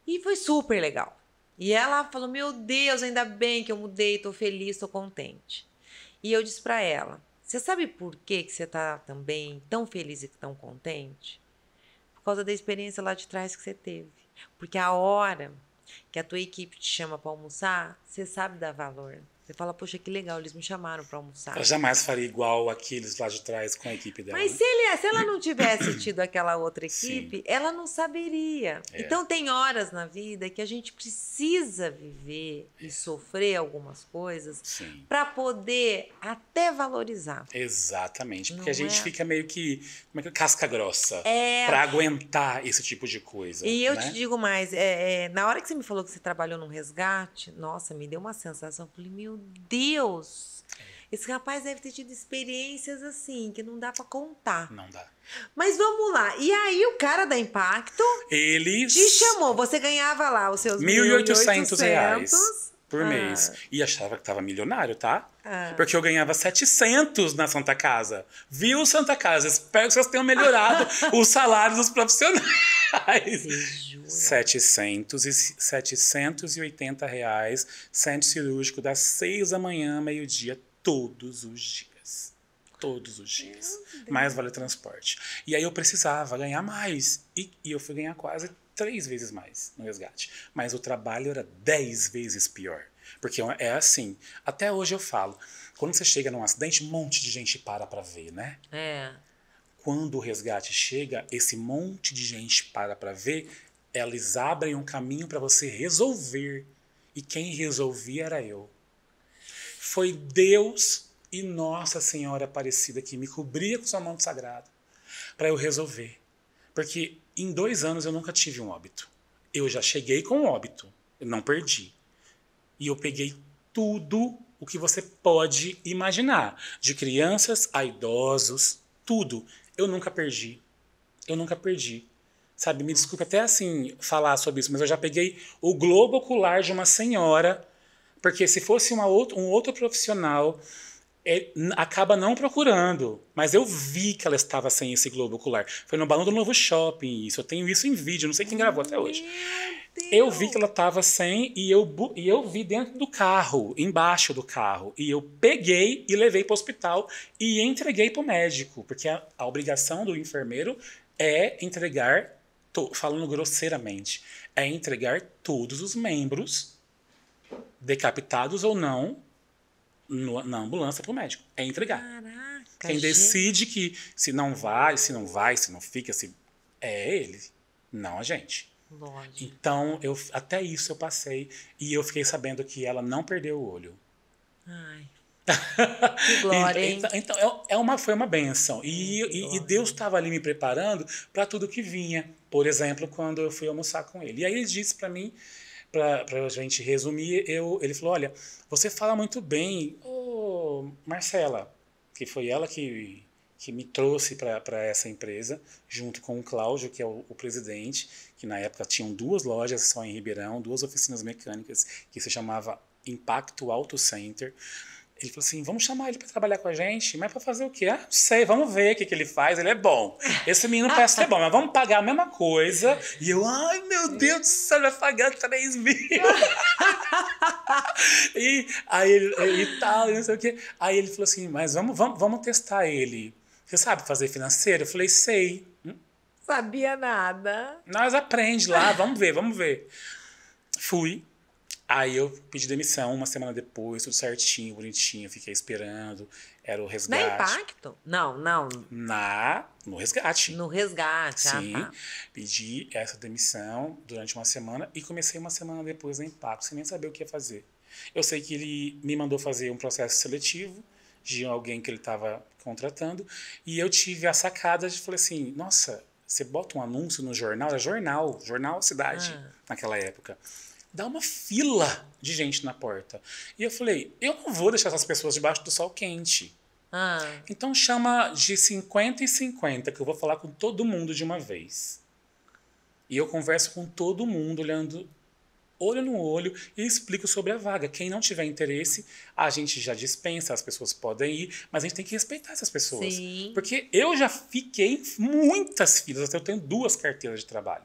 E foi super legal. E ela falou: meu Deus, ainda bem que eu mudei, estou feliz, estou contente. E eu disse para ela: você sabe por que, que você está também tão feliz e tão contente? Por causa da experiência lá de trás que você teve. Porque a hora que a tua equipe te chama para almoçar, você sabe dar valor. Você fala, poxa, que legal, eles me chamaram para almoçar. Eu jamais faria igual aqueles lá de trás com a equipe dela. Mas né? se, ele, é, se ela não tivesse tido aquela outra equipe, Sim. ela não saberia. É. Então, tem horas na vida que a gente precisa viver é. e sofrer algumas coisas para poder até valorizar. Exatamente, porque não a gente é? fica meio que, como é que casca grossa é. para aguentar esse tipo de coisa. E eu né? te digo mais, é, na hora que você me falou que você trabalhou num resgate, nossa, me deu uma sensação, meu Deus! É Esse rapaz deve ter tido experiências assim, que não dá para contar. Não dá. Mas vamos lá. E aí o cara da Impacto... Ele... Te chamou. Você ganhava lá os seus... 1.800 reais por ah. mês. E achava que tava milionário, tá? Ah. Porque eu ganhava 700 na Santa Casa. Viu, Santa Casa? Espero que vocês tenham melhorado o salário dos profissionais. 700 e 780 reais, centro cirúrgico das 6 da manhã, meio-dia, todos os dias. Todos os dias. Mais vale transporte. E aí eu precisava ganhar mais. E, e eu fui ganhar quase três vezes mais no resgate. Mas o trabalho era dez vezes pior. Porque é, é assim, até hoje eu falo, quando você chega num acidente, um monte de gente para para ver, né? É. Quando o resgate chega, esse monte de gente para para ver, elas abrem um caminho para você resolver. E quem resolvia era eu. Foi Deus e Nossa Senhora Aparecida que me cobria com sua mão sagrada para eu resolver. Porque em dois anos eu nunca tive um óbito. Eu já cheguei com óbito, eu não perdi. E eu peguei tudo o que você pode imaginar, de crianças a idosos, tudo. Eu nunca perdi. Eu nunca perdi. Sabe, me desculpe até assim falar sobre isso, mas eu já peguei o globo ocular de uma senhora, porque se fosse uma outro, um outro profissional é, acaba não procurando. Mas eu vi que ela estava sem esse globo ocular. Foi no balão do novo shopping isso. Eu tenho isso em vídeo, não sei quem gravou até hoje. Eu vi que ela estava sem e eu, e eu vi dentro do carro, embaixo do carro. E eu peguei e levei para o hospital e entreguei para o médico. Porque a, a, obrigação do enfermeiro é entregar, falando grosseiramente, é entregar todos os membros, decapitados ou não, no, na ambulância pro médico. É entregar. Caraca, Quem decide que se não vai, se não vai, se não fica, se é ele, não a gente. Lógico. Então, eu, até isso eu passei e eu fiquei sabendo que ela não perdeu o olho. Ai. Que glória, hein? Então, então, é, é uma, foi uma benção. E, e, e Deus estava ali me preparando para tudo que vinha. Por exemplo, quando eu fui almoçar com ele. E aí ele disse para mim para a gente resumir, eu, ele falou: Olha, você fala muito bem, ô Marcela, que foi ela que, que me trouxe para essa empresa, junto com o Cláudio, que é o, o, presidente, que na época tinham duas lojas só em Ribeirão, duas oficinas mecânicas, que se chamava Impacto Auto Center. Ele falou assim: vamos chamar ele para trabalhar com a gente, mas para fazer o quê? Ah, não sei, vamos ver o que, que ele faz, ele é bom. Esse menino parece que é bom, mas vamos pagar a mesma coisa. E eu, ai meu Deus do céu, vai pagar 3 mil. e aí ele tal, não sei o quê. Aí ele falou assim: mas vamos, vamos, vamos testar ele. Você sabe fazer financeiro? Eu falei: sei. Hum? Sabia nada. Nós aprende lá, vamos ver, vamos ver. Fui, Aí eu pedi demissão uma semana depois, tudo certinho, bonitinho, fiquei esperando. Era o resgate. Na impacto? Não, não. Na, no resgate. No resgate, ah, Sim. Ah, tá. Pedi essa demissão durante uma semana e comecei uma semana depois na impacto, sem nem saber o que ia fazer. Eu sei que ele me mandou fazer um processo seletivo de alguém que ele estava contratando e eu tive a sacada de falei assim, nossa, você bota um anúncio no jornal, era jornal, jornal cidade ah. naquela época dá uma fila de gente na porta. E eu falei, eu não vou deixar essas pessoas debaixo do sol quente. Ah. Então chama de 50 e 50, que eu vou falar com todo mundo de uma vez. E eu converso com todo mundo, olhando olho no olho e explico sobre a vaga. Quem não tiver interesse, a gente já dispensa, as pessoas podem ir, mas a gente tem que respeitar essas pessoas. Sim. Porque eu já fiquei muitas filas, até eu tenho duas carteiras de trabalho.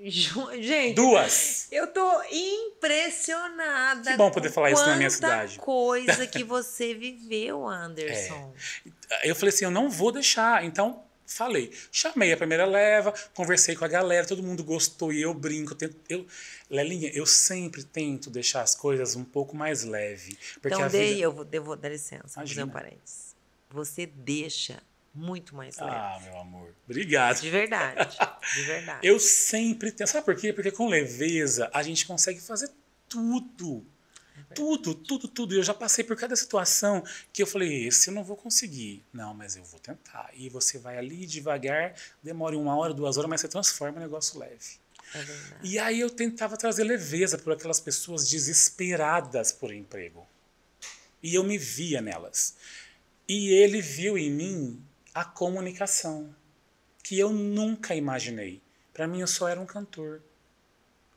Gente, duas. Eu tô impressionada. Que bom poder falar isso na minha cidade. coisa que você viveu, Anderson. É. Eu falei assim, eu não vou deixar. Então, falei. Chamei a primeira leva, conversei com a galera, todo mundo gostou e eu brinco. Eu, tento, eu Lelinha, eu sempre tento deixar as coisas um pouco mais leve. Porque então, dei, vida... eu, vou, eu vou dar licença, um parênteses. Você deixa muito mais leve. Ah, meu amor. Obrigado. De verdade. De verdade. eu sempre tenho. Sabe por quê? Porque com leveza a gente consegue fazer tudo. É tudo, tudo, tudo, tudo. Eu já passei por cada situação que eu falei, esse eu não vou conseguir. Não, mas eu vou tentar. E você vai ali devagar, demora uma hora, duas horas, mas você transforma o negócio leve. É e aí eu tentava trazer leveza por aquelas pessoas desesperadas por emprego. E eu me via nelas. E ele viu em mim a comunicação, que eu nunca imaginei. Para mim, eu só era um cantor.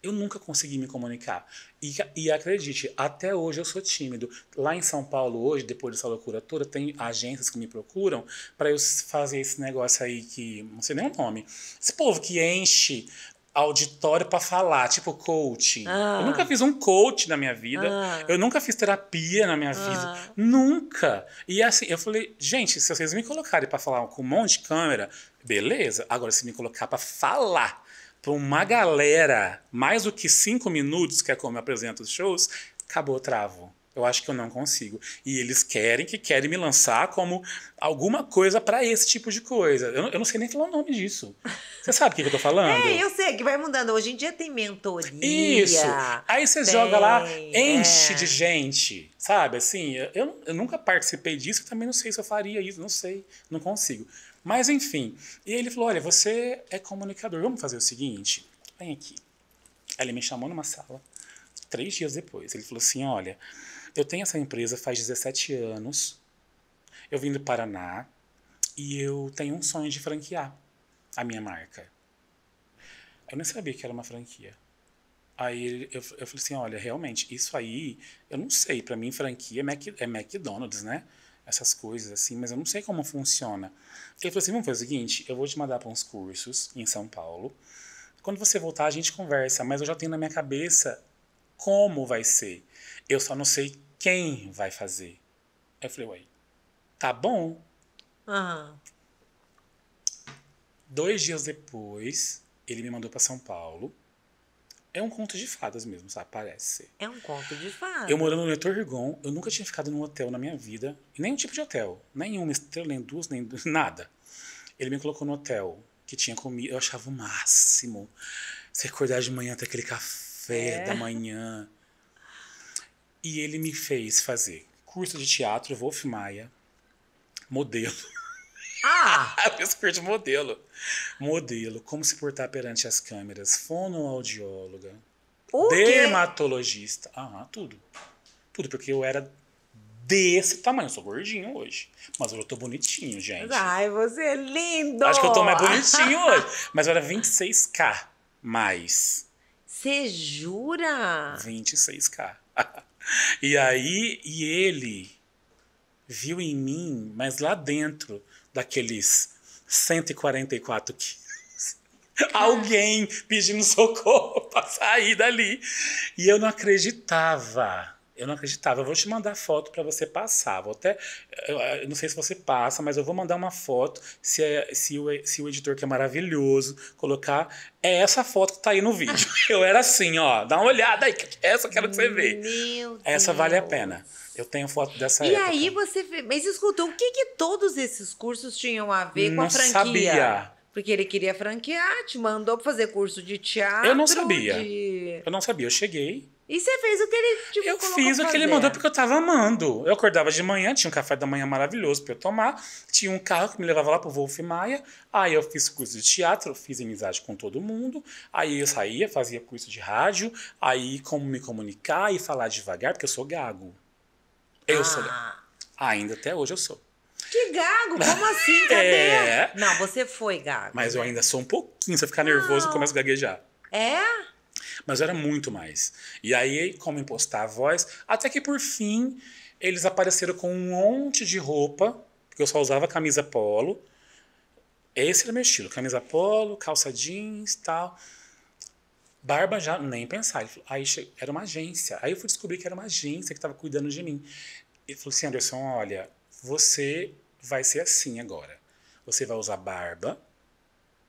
Eu nunca consegui me comunicar. E, e, acredite, até hoje eu sou tímido. Lá em São Paulo, hoje, depois dessa loucura toda, tem agências que me procuram para eu fazer esse negócio aí que. Não sei nem o nome. Esse povo que enche auditório para falar, tipo coaching. Ah. Eu nunca fiz um coach na minha vida, ah. eu nunca fiz terapia na minha ah. vida, nunca. E assim, eu falei, gente, se vocês me colocarem para falar com um monte de câmera, beleza. Agora se me colocar para falar para uma hum. galera mais do que cinco minutos, que é como eu apresento os shows, acabou o travo. Eu acho que eu não consigo. E eles querem que querem me lançar como alguma coisa para esse tipo de coisa. Eu, eu, não sei nem falar o nome disso. Você sabe o que, que eu tô falando? É, eu sei que vai mudando. Hoje em dia tem mentoria. Isso. Aí você joga lá, enche é. de gente. Sabe? Assim, eu, eu nunca participei disso, também não sei se eu faria isso, não sei, não consigo. Mas enfim. E ele falou: olha, você é comunicador, vamos fazer o seguinte: vem aqui. Aí ele me chamou numa sala, três dias depois. Ele falou assim: olha. Eu tenho essa empresa faz 17 anos. Eu vim do Paraná e eu tenho um sonho de franquear a minha marca. Eu nem sabia que era uma franquia. Aí eu, eu falei assim, olha, realmente, isso aí, eu não sei, para mim franquia é, Mac, é McDonald's, né? Essas coisas assim, mas eu não sei como funciona. Ele falou assim, vamos fazer o seguinte, eu vou te mandar para uns cursos em São Paulo. Quando você voltar, a gente conversa, mas eu já tenho na minha cabeça como vai ser. Eu só não sei quem vai fazer. Eu falei, ué, tá bom. Uhum. Dois dias depois, ele me mandou para São Paulo. É um conto de fadas mesmo, sabe? Parece. É um conto de fadas. Eu morando no Torrigon, eu nunca tinha ficado num hotel na minha vida. Nenhum tipo de hotel. Nenhum estrela, nem duas, nem nada. Ele me colocou no hotel que tinha comida. Eu achava o máximo. Você acordar de manhã, ter aquele café café é. da manhã. E ele me fez fazer curso de teatro, Wolf Maia, modelo. Ah! Fiz curso de modelo. Modelo, como se portar perante as câmeras, fonoaudióloga, o dermatologista, quê? aham, tudo. Tudo, porque eu era desse tamanho. Eu sou gordinho hoje. Mas eu tô bonitinho, gente. Ai, você é lindo! Acho que eu tô mais bonitinho hoje. Mas eu era 26K mais. Você jura? 26k. e aí, e ele viu em mim, mas lá dentro daqueles 144 quilos. Alguém pedindo socorro para sair dali. E eu não acreditava. Eu não acreditava. Eu vou te mandar foto para você passar. Vou até. Eu não sei se você passa, mas eu vou mandar uma foto se, é, se, o, se o editor, que é maravilhoso, colocar. É essa foto que tá aí no vídeo. eu era assim, ó. Dá uma olhada aí. Essa eu quero que você veja. Meu Deus. Essa vale a pena. Eu tenho foto dessa e época. aí você. Mas escuta, o que, que todos esses cursos tinham a ver não com a franquia? Sabia. Porque ele queria franquear, te mandou fazer curso de teatro. Eu não sabia. De... Eu não sabia. Eu cheguei, e você fez o que ele tipo, Eu fiz o que ele mandou porque eu tava amando. Eu acordava de manhã, tinha um café da manhã maravilhoso pra eu tomar, tinha um carro que me levava lá pro Wolf Maia. Aí eu fiz curso de teatro, fiz amizade com todo mundo. Aí eu saía, fazia curso de rádio, aí como me comunicar e falar devagar, porque eu sou gago. Eu ah. sou gago. Ainda até hoje eu sou. Que gago, como assim? Cadê? É. Não, você foi gago. Mas eu né? ainda sou um pouquinho. Se eu ficar Não. nervoso, eu começo a gaguejar. É? mas era muito mais. E aí, como impostar a voz, até que por fim eles apareceram com um monte de roupa, porque eu só usava camisa polo. Esse era meu estilo, camisa polo, calça jeans, tal. Barba já nem pensar. Aí era uma agência. Aí eu fui descobrir que era uma agência que estava cuidando de mim. Ele falou assim, Anderson, olha, você vai ser assim agora. Você vai usar barba,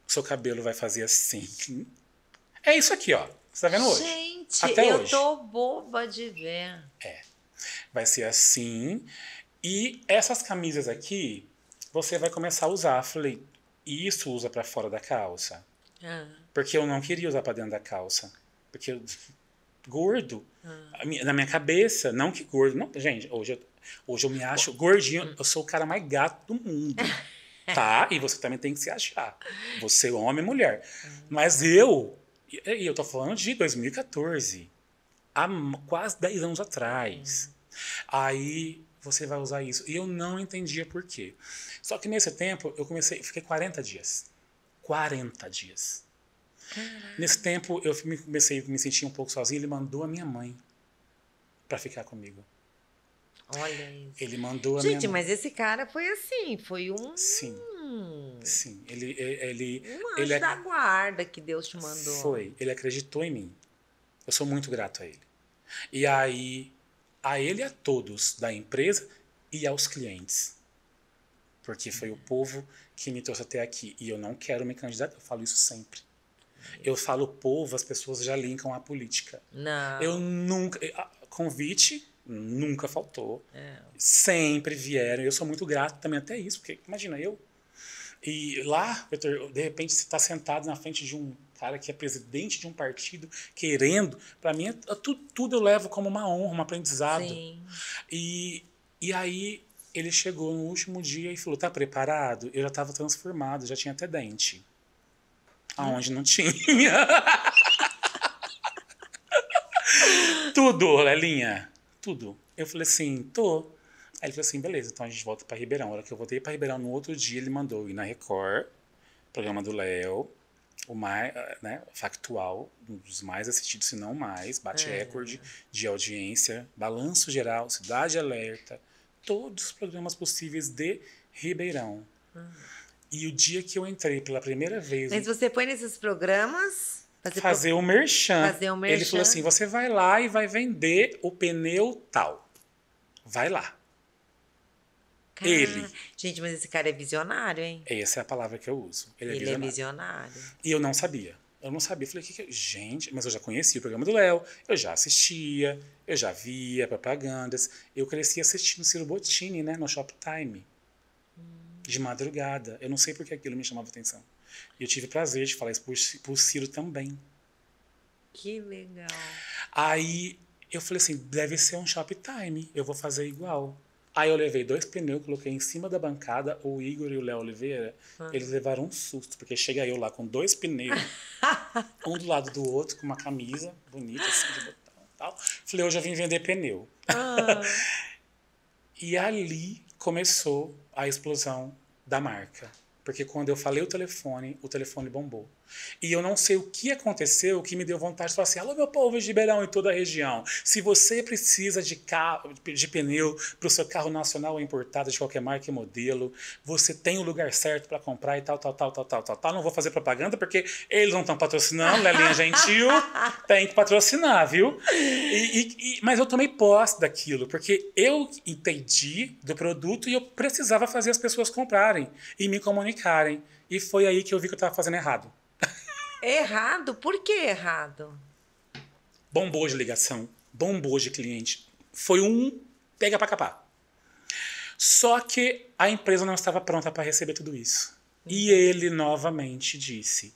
seu cabelo vai fazer assim. É isso aqui, ó que você está vendo hoje. Gente, Até eu hoje. tô boba de ver. É. Vai ser assim. E essas camisas aqui, você vai começar a usar. Eu falei, e isso usa para fora da calça. Ah. Porque eu não queria usar para dentro da calça. Porque eu, gordo. Ah. Na minha cabeça, não que gordo. Não, gente, hoje eu, hoje eu me acho gordinho. Hum. Eu sou o cara mais gato do mundo. tá? E você também tem que se achar. Você, homem e mulher. Hum. Mas eu e eu tô falando de 2014. Há quase 10 anos atrás. Uhum. Aí você vai usar isso. E eu não entendia por quê. Só que nesse tempo eu comecei, fiquei 40 dias. 40 dias. Nesse tempo eu me comecei me sentir um pouco sozinho, ele mandou a minha mãe para ficar comigo. Olha isso. Ele mandou a Gente, minha mãe. mas esse cara foi assim, foi um Sim. Sim, ele. ele um anjo ele, da guarda que Deus te mandou. Foi, ele acreditou em mim. Eu sou muito grato a ele. E aí, a ele, a todos da empresa e aos clientes. Porque foi o povo que me trouxe até aqui. E eu não quero me candidatar, eu falo isso sempre. Eu falo povo, as pessoas já linkam a política. Não. Eu nunca. Convite nunca faltou. É. Sempre vieram. Eu sou muito grato também até isso, porque imagina eu e lá, Peter, de repente você está sentado na frente de um cara que é presidente de um partido, querendo. Para mim, é tudo, tudo eu levo como uma honra, um aprendizado. Sim. E, e aí ele chegou no último dia e falou: Tá preparado? Eu já estava transformado, já tinha até dente. Aonde hum. não tinha. tudo, Lelinha. Tudo. Eu falei assim: Tô. Aí ele falou assim, beleza, então a gente volta para Ribeirão. A hora que eu voltei para Ribeirão, no outro dia ele mandou ir na Record, programa do Léo, o mais, ah, né, factual, um dos mais assistidos, se não mais, bate é. recorde de audiência, Balanço Geral, Cidade Alerta, todos os programas possíveis de Ribeirão. Hum. E o dia que eu entrei pela primeira vez... Mas você põe nesses programas... Fazer, fazer, pro... o merchan. fazer o merchan. Ele falou assim, você vai lá e vai vender o pneu tal. Vai lá. Cara, ele. Gente, mas esse cara é visionário, hein? Essa é a palavra que eu uso. Ele, é ele é, visionário. é, visionário. E eu não sabia. Eu não sabia. falei, que que é? gente, mas eu já conhecia o programa do Léo, eu já assistia, eu já via propagandas. Eu cresci assistindo Ciro Bottini, né, no Shoptime, hum. de madrugada. Eu não sei porque aquilo me chamava atenção. E eu tive prazer de falar isso por, por Ciro também. Que legal. Aí eu falei assim, deve ser um Shoptime, eu vou fazer igual. Aí eu levei dois pneus, coloquei em cima da bancada. O Igor e o Léo Oliveira, ah. eles levaram um susto, porque chega eu lá com dois pneus, um do lado do outro, com uma camisa bonita, assim, de botão e tal. Falei, hoje eu vim vender pneu. Ah. e ali começou a explosão da marca. Porque quando eu falei o telefone, o telefone bombou. E eu não sei o que aconteceu que me deu vontade de falar assim: alô, meu povo de Ribeirão e toda a região. Se você precisa de, carro, de pneu para o seu carro nacional ou importado de qualquer marca e modelo, você tem o lugar certo para comprar e tal, tal, tal, tal, tal, tal, tal. Não vou fazer propaganda porque eles não estão patrocinando, Lelinha é Gentil tem que patrocinar, viu? E, e, e, mas eu tomei posse daquilo, porque eu entendi do produto e eu precisava fazer as pessoas comprarem e me comunicarem. E foi aí que eu vi que eu estava fazendo errado. Errado? Por que errado? Bombou de ligação, bombou de cliente. Foi um pega para capar. Só que a empresa não estava pronta para receber tudo isso. E ele novamente disse: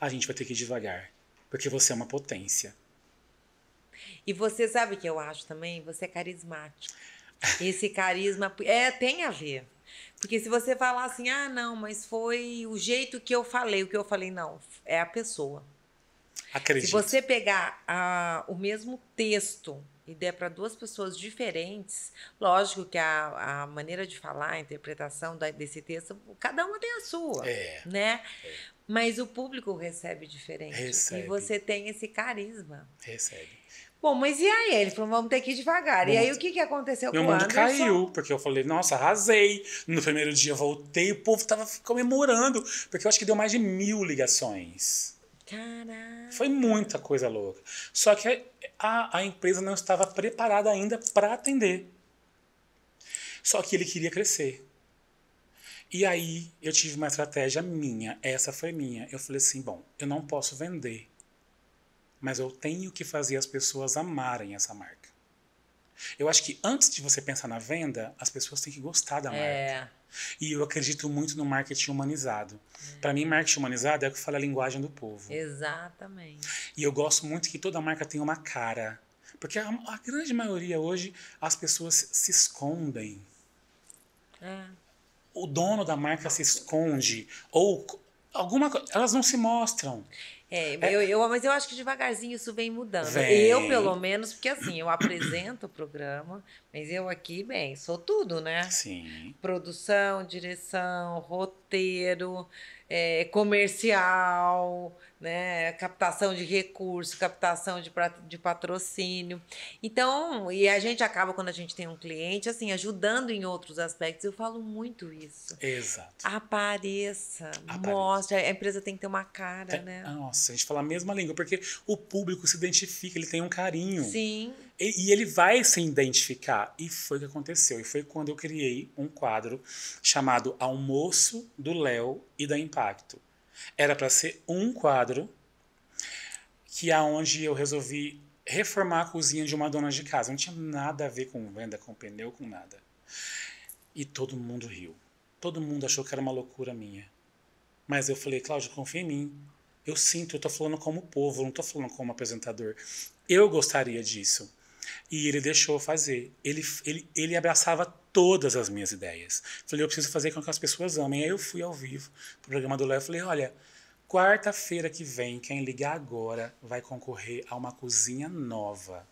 a gente vai ter que ir devagar, porque você é uma potência. E você sabe o que eu acho também? Você é carismático. Esse carisma é tem a ver. Porque se você falar assim, ah, não, mas foi o jeito que eu falei, o que eu falei, não, é a pessoa. Acredito. Se você pegar a ah, o mesmo texto e der para duas pessoas diferentes, lógico que a, a maneira de falar, a interpretação da, desse texto, cada uma tem a sua, é, né? É. Mas o público recebe diferente recebe. e você tem esse carisma. Recebe. Bom, mas e aí? ele? falou, vamos ter que ir devagar. Bom, e aí o que, que aconteceu meu com o Anderson? Meu mundo caiu, porque eu falei, nossa, arrasei. No primeiro dia voltei, o povo tava comemorando, porque eu acho que deu mais de mil ligações. Caraca. Foi muita coisa louca. Só que a, a empresa não estava preparada ainda para atender. Só que ele queria crescer. E aí eu tive uma estratégia minha, essa foi minha. Eu falei assim, bom, eu não posso vender mas eu tenho que fazer as pessoas amarem essa marca. Eu acho que antes de você pensar na venda, as pessoas têm que gostar da é. marca. E eu acredito muito no marketing humanizado. Hum. Para mim, marketing humanizado é o que fala a linguagem do povo. Exatamente. E eu gosto muito que toda marca tenha uma cara. Porque a, a grande maioria hoje, as pessoas se escondem. É. O dono da marca se esconde. Ou alguma Elas não se mostram. É, é. Eu, eu, mas eu acho que devagarzinho isso vem mudando. Vem. Eu, pelo menos, porque assim, eu apresento o programa, mas eu aqui, bem, sou tudo, né? Sim. Produção, direção, roteiro, é, comercial, né? Captação de recursos, captação de, de patrocínio. Então, e a gente acaba quando a gente tem um cliente, assim, ajudando em outros aspectos. Eu falo muito isso. Exato. Apareça, mostre. A empresa tem que ter uma cara, é, né? Ah, nossa, a gente fala a mesma língua, porque o público se identifica, ele tem um carinho. Sim. E, e ele vai se identificar. E foi o que aconteceu. E foi quando eu criei um quadro chamado Almoço do Léo e da Impacto era para ser um quadro que aonde é eu resolvi reformar a cozinha de uma dona de casa. Não tinha nada a ver com venda, com pneu, com nada. E todo mundo riu. Todo mundo achou que era uma loucura minha. Mas eu falei, Cláudio, confia em mim. Eu sinto, eu tô falando como povo, não tô falando como apresentador. Eu gostaria disso. E ele deixou fazer. Ele, ele, ele abraçava todas as minhas ideias. Falei, eu preciso fazer com que as pessoas amem. Aí eu fui ao vivo pro programa do Léo e falei, olha, quarta-feira que vem, quem ligar agora vai concorrer a uma cozinha nova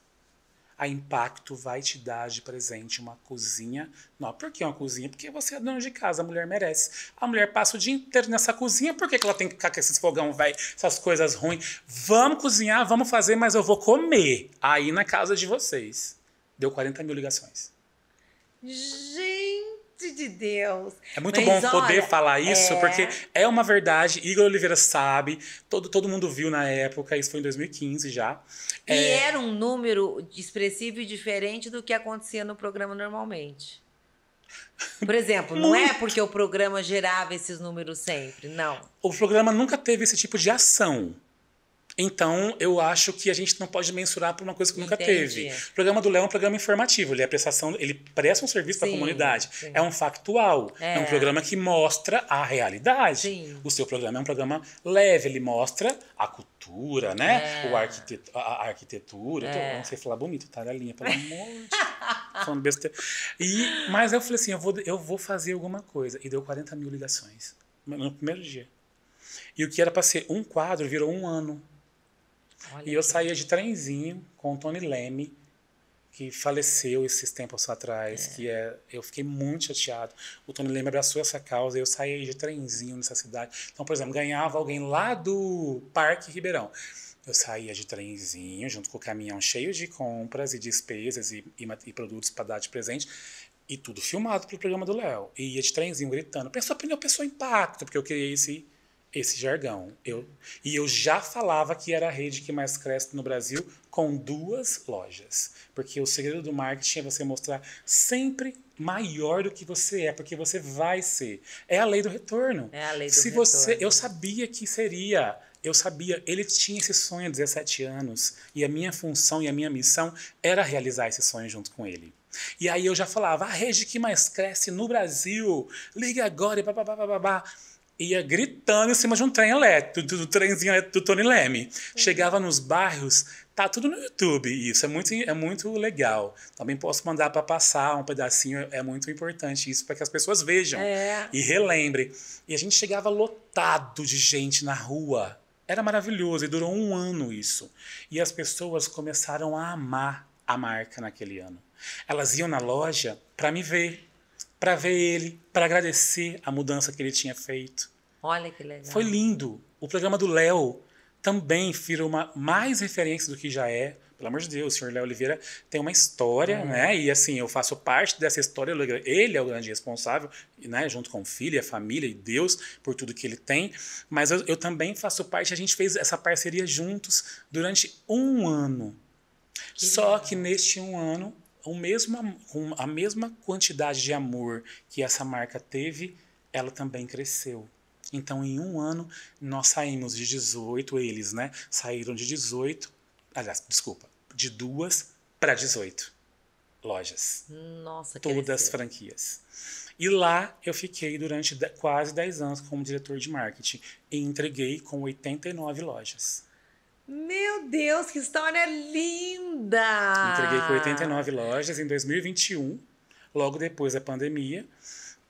a Impacto vai te dar de presente uma cozinha. Não, por que uma cozinha? Porque você é dono de casa, a mulher merece. A mulher passa o dia inteiro nessa cozinha, por que, que ela tem que ficar com esses fogão velho, essas coisas ruins? Vamos cozinhar, vamos fazer, mas eu vou comer aí na casa de vocês. Deu 40 mil ligações. Gente! parte de Deus. É muito Mas, bom poder falar isso, é... porque é uma verdade. Igor Oliveira sabe, todo, todo mundo viu na época, isso foi em 2015 já. E é... era um número expressivo e diferente do que acontecia no programa normalmente. Por exemplo, não é porque o programa gerava esses números sempre, não. O programa nunca teve esse tipo de ação. Então, eu acho que a gente não pode mensurar por uma coisa que nunca Entendi. teve. O programa do Léo é um programa informativo, ele é prestação, ele presta um serviço para a comunidade. Sim. É um factual, é. é. um programa que mostra a realidade. Sim. O seu programa é um programa leve, ele mostra a cultura, né? É. O arquitet a, arquitetura, é. tô, não sei falar bonito, tá da linha, pelo amor de Deus. E, mas eu falei assim, eu vou, eu vou fazer alguma coisa. E deu 40 mil ligações no primeiro dia. E o que era para ser um quadro virou um ano. Olha e eu saía de trenzinho com o Tony Leme, que faleceu esses tempos atrás, é. que é, eu fiquei muito chateado. O Tony Leme abraçou essa causa, eu saía de trenzinho nessa cidade. Então, por exemplo, ganhava alguém lá do Parque Ribeirão. Eu saía de trenzinho, junto com o caminhão cheio de compras e despesas e, e, e produtos para dar de presente. E tudo filmado pelo programa do Léo. E ia de trenzinho gritando, pessoa pneu, pessoa impacto, porque eu queria esse esse jargão. Eu, e eu já falava que era a rede que mais cresce no Brasil com duas lojas. Porque o segredo do marketing é você mostrar sempre maior do que você é, porque você vai ser. É a lei do retorno. É a lei do Se retorno. você, eu sabia que seria. Eu sabia, ele tinha esse sonho há 17 anos e a minha função e a minha missão era realizar esse sonho junto com ele. E aí eu já falava, a rede que mais cresce no Brasil, liga agora e babá ia gritando em cima de um trem elétrico, do, do trenzinho elétrico do Tony Leme. Sim. Chegava nos bairros, tá tudo no YouTube. Isso é muito, é muito legal. Também posso mandar para passar um pedacinho, é muito importante isso para que as pessoas vejam é. e relembrem. E a gente chegava lotado de gente na rua. Era maravilhoso e durou um ano isso. E as pessoas começaram a amar a marca naquele ano. Elas iam na loja para me ver, para ver ele, para agradecer a mudança que ele tinha feito. Olha que legal. Foi lindo. O programa do Léo também virou uma, mais referência do que já é. Pelo amor de Deus, o senhor Léo Oliveira tem uma história, é. né? E assim, eu faço parte dessa história. É ele é o grande responsável, né? Junto com o filho, a família e Deus, por tudo que ele tem. Mas eu, eu também faço parte. A gente fez essa parceria juntos durante um ano. Que Só legal. que neste um ano, o mesmo, a mesma quantidade de amor que essa marca teve, ela também cresceu. Então, em um ano, nós saímos de 18, eles, né? Saíram de 18, aliás, desculpa, de duas para 18 lojas. Nossa, Todas franquias. E lá eu fiquei durante quase 10 anos como diretor de marketing e entreguei com 89 lojas. Meu Deus, que história linda! Entreguei com 89 lojas em 2021, logo depois da pandemia,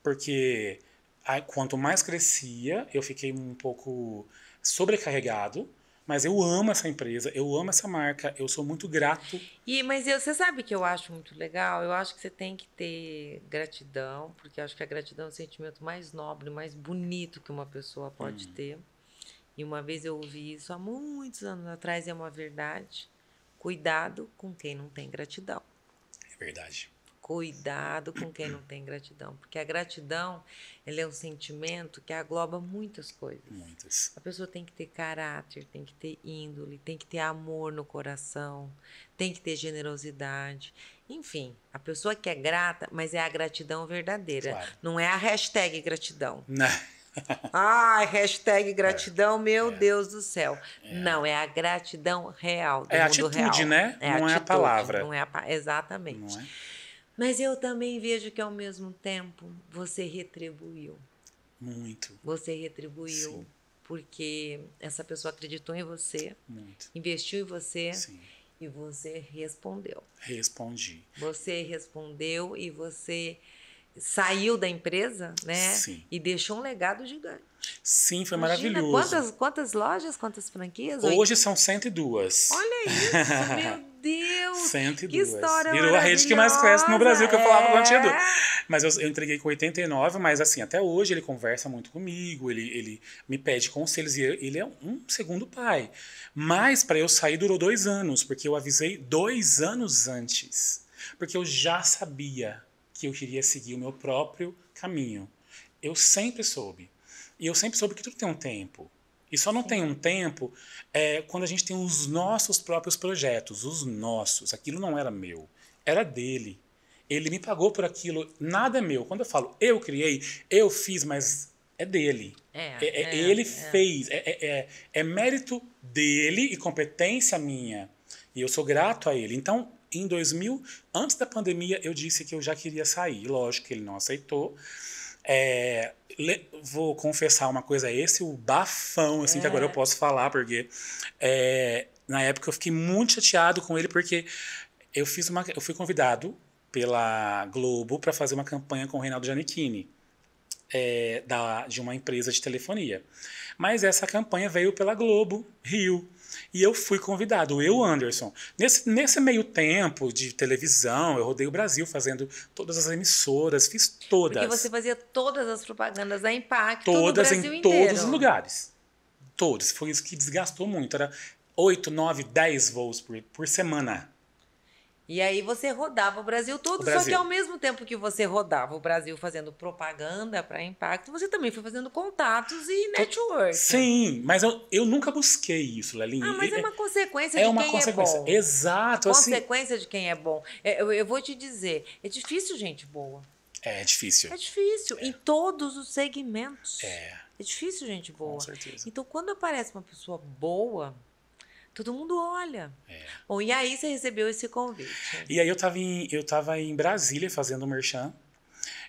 porque Aí, quanto mais crescia, eu fiquei um pouco sobrecarregado. Mas eu amo essa empresa, eu amo essa marca, eu sou muito grato. E mas eu, você sabe que eu acho muito legal. Eu acho que você tem que ter gratidão, porque eu acho que a gratidão é o sentimento mais nobre, mais bonito que uma pessoa pode hum. ter. E uma vez eu ouvi isso há muitos anos atrás e é uma verdade. Cuidado com quem não tem gratidão. É verdade. Cuidado com quem não tem gratidão, porque a gratidão ele é um sentimento que agloba muitas coisas. Muitas. A pessoa tem que ter caráter, tem que ter índole, tem que ter amor no coração, tem que ter generosidade. Enfim, a pessoa que é grata, mas é a gratidão verdadeira. Claro. Não é a hashtag gratidão. Não. Né? Ai, hashtag é. gratidão, é, meu é, Deus do céu. É. Não, é a gratidão real. É, né? é, é a atitude, real. né? não atitude, é a palavra. Não é a, exatamente. Não é? Mas eu também vejo que ao mesmo tempo você retribuiu. Muito. Você retribuiu. Sim. Porque essa pessoa acreditou em você, Muito. investiu em você Sim. e você respondeu. Respondi. Você respondeu e você saiu da empresa, né? Sim. E deixou um legado gigante. Sim, foi Imagina maravilhoso. Quantas, quantas lojas, quantas franquias? Hoje são 102. Olha isso, meu Deus! 102. Que história Virou a rede que mais conhece no Brasil, que eu falava é. tinha o Mas eu, eu, entreguei com 89, mas assim, até hoje ele conversa muito comigo, ele, ele me pede conselhos, e ele é um segundo pai. Mas para eu sair durou dois anos, porque eu avisei dois anos antes. Porque eu já sabia que eu queria seguir o meu próprio caminho. Eu sempre soube. E eu sempre soube que tudo tem um tempo. E só não tem um tempo é, quando a gente tem os nossos próprios projetos, os nossos. Aquilo não era meu, era dele. Ele me pagou por aquilo, nada é meu. Quando eu falo eu criei, eu fiz, mas é dele. É, é, é, é ele é. fez. É, é, é mérito dele e competência minha. E eu sou grato a ele. Então, em 2000, antes da pandemia, eu disse que eu já queria sair. Lógico que ele não aceitou. É, vou confessar uma coisa, esse o bafão, assim, é. que agora eu é. posso falar, porque é, na época eu fiquei muito chateado com ele, porque eu fiz uma. Eu fui convidado pela Globo para fazer uma campanha com o Reinaldo Giannichini. É, da, de uma empresa de telefonia. Mas essa campanha veio pela Globo Rio. E eu fui convidado, eu, Anderson. Nesse, nesse meio tempo de televisão, eu rodei o Brasil fazendo todas as emissoras, fiz todas. Porque você fazia todas as propagandas da Impacto Todas em inteiro. todos os lugares. Todos. Foi isso que desgastou muito. Era 8, 9, 10 voos por, por semana. E aí você rodava o Brasil todo, o Brasil. só que ao mesmo tempo que você rodava o Brasil fazendo propaganda para impacto, você também foi fazendo contatos e network. Sim, mas eu, eu nunca busquei isso, Lelinha. Ah, mas é, é, uma consequência é de uma quem é consequência. é bom. Exato. Assim- consequência assim... de quem é bom. É, eu, eu vou te dizer, é difícil gente boa. É, é difícil. É difícil, é. em todos os segmentos. É. É difícil gente boa. Com certeza. Então, quando aparece uma pessoa boa Todo mundo olha. É. Bom, e aí você recebeu esse convite? E aí eu estava em, eu tava em Brasília fazendo o merchan.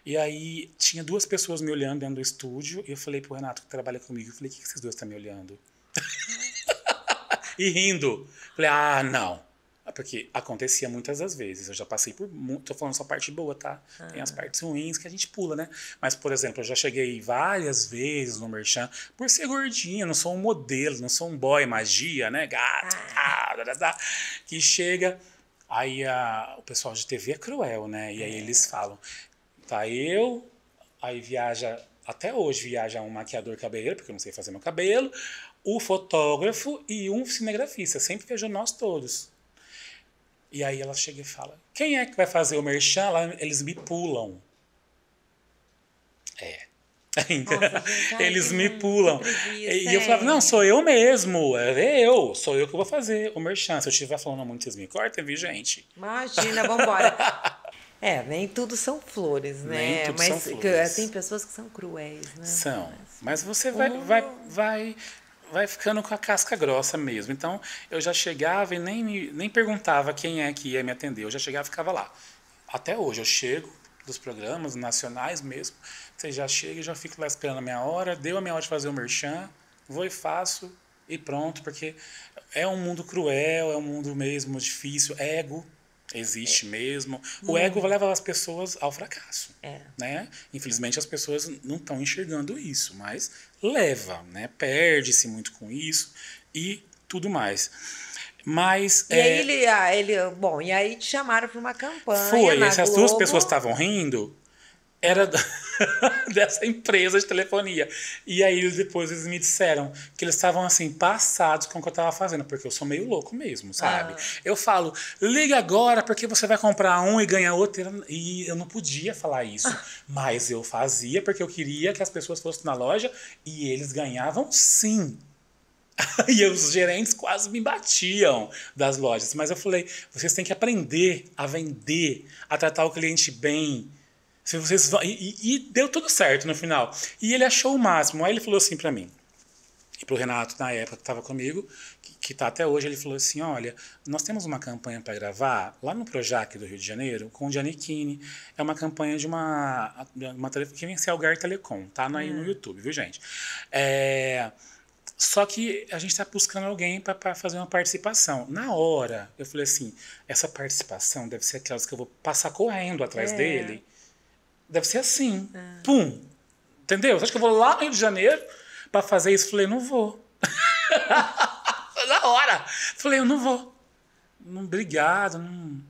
E aí tinha duas pessoas me olhando dentro do estúdio. E eu falei pro Renato que trabalha comigo. Eu falei, o que, que vocês dois estão tá me olhando? e rindo. Falei, ah, não. É porque acontecia muitas das vezes. Eu já passei por. Tô falando só parte boa, tá? Ah. Tem as ah. partes ruins que a gente pula, né? Mas, por exemplo, eu já cheguei várias vezes no Merchan por ser gordinha, não sou um modelo, não sou um boy magia, né? Gato, ah. da, da, da, que chega. Aí a, o pessoal de TV é cruel, né? E aí é. eles falam: tá eu, aí viaja. Até hoje viaja um maquiador cabeleiro, porque eu não sei fazer meu cabelo, o fotógrafo e um cinegrafista. Sempre viajou nós todos. E aí ela chega e fala: quem é que vai fazer o merchan? Lá, eles me pulam. É. Nossa, eles me pulam. e eu falava, não, sou eu mesmo, é eu, sou eu que vou fazer o merchan. Se eu estiver falando muito, vocês me cortam, viu, gente? Imagina, vambora. é, nem tudo são flores, né? Nem tudo mas são eh, flores. tem pessoas que são cruéis, né? São. Mas você vai, oh. vai, vai vai ficando com a casca grossa mesmo. Então eu já chegava e nem, me, nem perguntava quem é que ia me atender. Eu já chegava e ficava lá. Até hoje eu chego dos programas nacionais mesmo. Você já chega e já fico lá esperando a minha hora. Deu a minha hora de fazer o merchan. Vou e faço e pronto, porque é um mundo cruel, é um mundo mesmo difícil, ego Existe é. mesmo. O uhum. ego leva as pessoas ao fracasso. É. Né? Infelizmente as pessoas não estão enxergando isso, mas leva, né? Perde-se muito com isso e tudo mais. Mas. E é... aí ele, ah, ele. Bom, e aí te chamaram para uma campanha. Foi, se as duas pessoas estavam rindo, era. Ah. dessa empresa de telefonia. E aí depois eles me disseram que eles estavam assim, passados com o que eu estava fazendo, porque eu sou meio louco mesmo, sabe? Ah. Eu falo, liga agora porque você vai comprar um e ganhar outro. E eu não podia falar isso, ah. mas eu fazia porque eu queria que as pessoas fossem na loja e eles ganhavam sim. e os gerentes quase me batiam das lojas. Mas eu falei: vocês têm que aprender a vender, a tratar o cliente bem, se vocês vão... e, e, e, deu tudo certo no final. E ele achou o máximo. Aí ele falou assim para mim, e para o Renato, na época que estava comigo, que está até hoje, ele falou assim: olha, nós temos uma campanha para gravar lá no Projac do Rio de Janeiro com o Giannichini. É uma campanha de uma, uma que vem ser Algar Telecom, tá é aí hum. no YouTube, viu, gente? É, só que a gente está buscando alguém para fazer uma participação. Na hora, eu falei assim: essa participação deve ser aquelas que eu vou passar correndo atrás é. dele deve ser assim. Ah. Pum. Entendeu? Você acha que eu vou lá no Rio de Janeiro para fazer isso? Falei, não vou. Na hora. Falei, eu não vou. Não, obrigado. Não...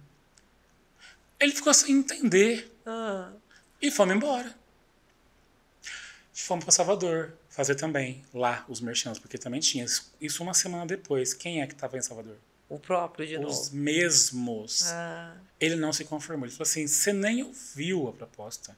Ele ficou sem entender. Ah. E fomos embora. Fomos para Salvador fazer também lá os merchants, porque também tinha isso uma semana depois. Quem é que estava em Salvador? O próprio de Os novo. Os mesmos. Ah. Ele não se conformou. Ele falou assim: você nem ouviu a proposta.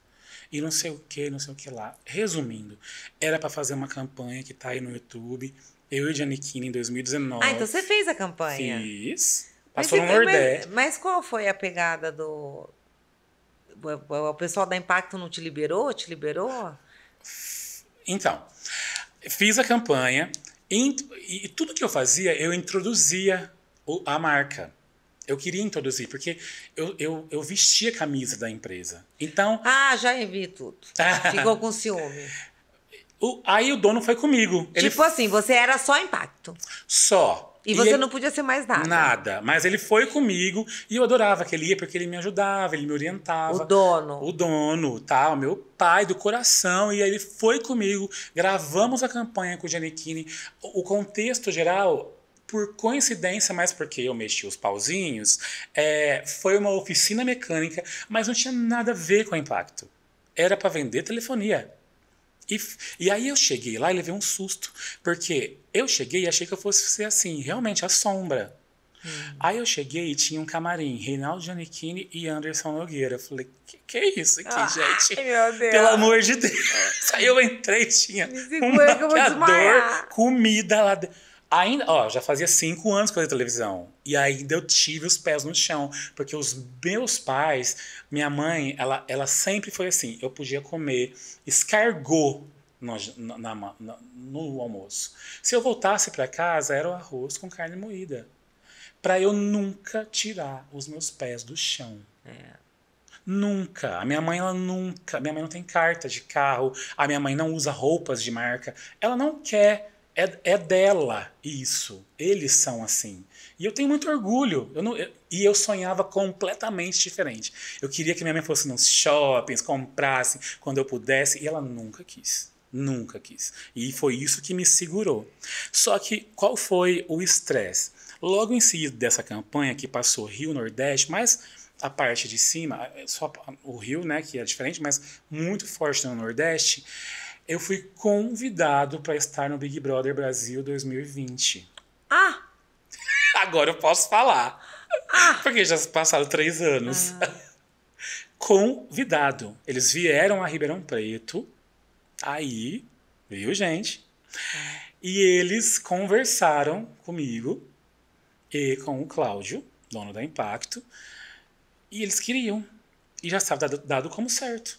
E não sei o que, não sei o que lá. Resumindo, era para fazer uma campanha que tá aí no YouTube. Eu e Giannichini em 2019. Ah, então você fez a campanha. Fiz. Passou mas, no Nordeste. Mas, mas qual foi a pegada do. O pessoal da Impacto não te liberou? Te liberou? Então, fiz a campanha. E, e tudo que eu fazia, eu introduzia a marca. Eu queria introduzir, porque eu, eu, eu vestia a camisa da empresa. Então. Ah, já enviei tudo. Ah. Ficou com ciúme. O, aí o dono foi comigo. Ele... Tipo assim, você era só impacto. Só. E, e você ele... não podia ser mais nada. Nada. Mas ele foi comigo e eu adorava que ele ia porque ele me ajudava, ele me orientava. O dono. O dono, tá? O meu pai do coração. E aí ele foi comigo, gravamos a campanha com o Giannichini. O contexto geral por coincidência, mas porque eu mexi os pauzinhos, é, foi uma oficina mecânica, mas não tinha nada a ver com o impacto. Era para vender telefonia. E, e aí eu cheguei lá e levei um susto, porque eu cheguei e achei que eu fosse ser assim, realmente a sombra. Hum. Aí eu cheguei e tinha um camarim, Reinaldo Giannichini e Anderson Nogueira. Eu falei, que, que é isso aqui, ah, gente? Meu Deus. Pelo amor de Deus. Aí eu entrei, tinha um maquiador, comida lá dentro. Ainda, ó, já fazia cinco anos que eu fazia televisão. E ainda eu tive os pés no chão. Porque os meus pais, minha mãe, ela, ela sempre foi assim: eu podia comer escargot no, na, na, no almoço. Se eu voltasse para casa, era o arroz com carne moída. Para eu nunca tirar os meus pés do chão. É. Nunca. A minha mãe, ela nunca. Minha mãe não tem carta de carro. A minha mãe não usa roupas de marca. Ela não quer é, é dela isso. Eles são assim. E eu tenho muito orgulho. Eu não, eu, e eu sonhava completamente diferente. Eu queria que minha mãe fosse nos shoppings, comprasse quando eu pudesse, e ela nunca quis. Nunca quis. E foi isso que me segurou. Só que qual foi o estresse? Logo em seguida dessa campanha que passou Rio Nordeste, mas a parte de cima, só o Rio, né, que é diferente, mas muito forte no Nordeste, eu fui convidado para estar no Big Brother Brasil 2020. Ah! Agora eu posso falar. Ah! Porque já passaram três anos. Ah. convidado. Eles vieram a Ribeirão Preto. Aí, viu, gente? É. E eles conversaram comigo e com o Cláudio, dono da Impacto. E eles queriam. E já estava dado, dado como certo.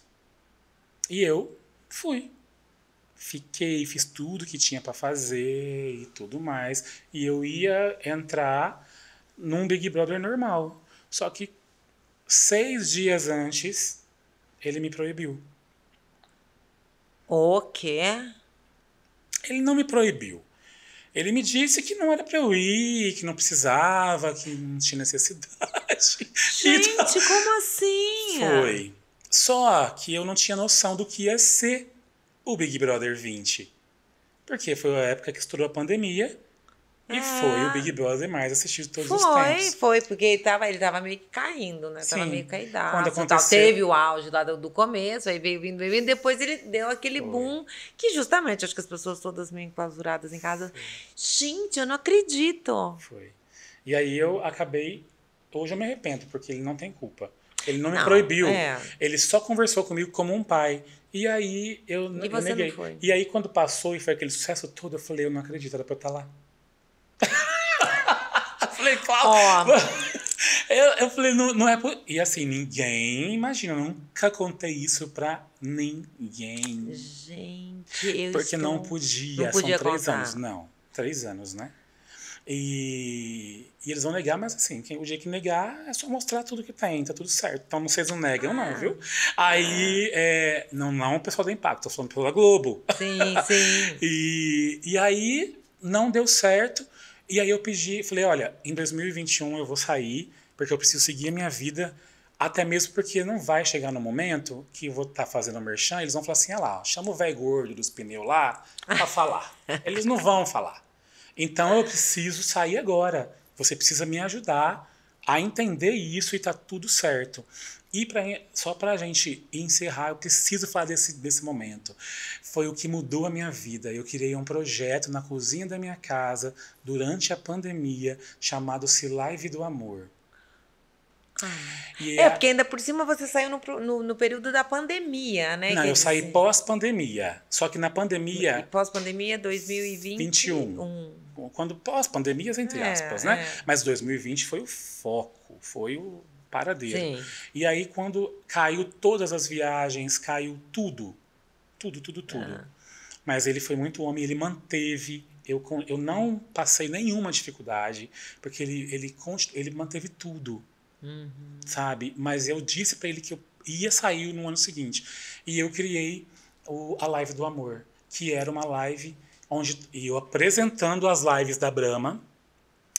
E eu fui. Fiquei, fiz tudo que tinha para fazer e tudo mais. E eu ia entrar num Big Brother normal. Só que seis dias antes, ele me proibiu. O quê? Ele não me proibiu. Ele me disse que não era para eu ir, que não precisava, que não tinha necessidade. Gente, então, como assim? Foi. Só que eu não tinha noção do que ia ser o Big Brother 20. Porque foi a época que estourou a pandemia e ah. foi o Big Brother mais assistido todos foi, os tempos. Foi, foi porque ele estava ele tava meio que caindo, né? Sim, tava meio caidado. Quando aconteceu... Tal. Teve o auge lá do, do começo, aí veio vindo, veio vindo, depois ele deu aquele foi. boom que justamente acho que as pessoas todas meio enclausuradas em casa. Foi. Gente, eu não acredito. Foi. E aí eu acabei. Hoje eu me arrependo, porque ele não tem culpa. Ele não, não me proibiu. É. Ele só conversou comigo como um pai. E aí eu, e eu neguei. E aí quando passou e foi aquele sucesso todo, eu falei, eu não acredito, era pra eu estar tá lá. eu falei, qual? Oh. Eu, eu falei, não, não é por... E assim, ninguém, imagina, eu nunca contei isso pra ninguém. Gente, eu Porque estou... não podia, não podia são três contar. anos, não. Três anos, né? E, e, eles vão negar, mas assim, quem, o dia que negar é só mostrar tudo que tem, tá tudo certo. Então vocês não negam, não, ah. viu? Aí, é, não, não o é pessoal do Impacto, tô falando pela Globo. Sim, sim. e, e aí não deu certo. E aí eu pedi, falei, olha, em 2021 eu vou sair, porque eu preciso seguir a minha vida. Até mesmo porque não vai chegar no momento que eu vou estar tá fazendo merchan, eles vão falar assim, olha lá, chama o velho gordo dos pneus lá pra falar. Eles não vão falar. Então eu preciso sair agora. Você precisa me ajudar a entender isso e tá tudo certo. E pra, só para a gente encerrar, eu preciso falar desse, desse momento. Foi o que mudou a minha vida. Eu criei um projeto na cozinha da minha casa durante a pandemia chamado-se Live do Amor. É, é porque ainda por cima você saiu no, no, no período da pandemia, né? Não, eu saí pós-pandemia. Só que na pandemia. Pós-pandemia, 2021. 21 quando pós-pandemias, entre é, aspas, né? É. Mas 2020 foi o foco, foi o paradeiro. Sim. E aí, quando caiu todas as viagens, caiu tudo. Tudo, tudo, tudo. Ah. Mas ele foi muito homem, ele manteve. Eu, eu não passei nenhuma dificuldade, porque ele, ele, ele manteve tudo. Uhum. Sabe? Mas eu disse para ele que eu ia sair no ano seguinte. E eu criei o, a Live do Amor, que era uma live onde eu apresentando as lives da Brahma,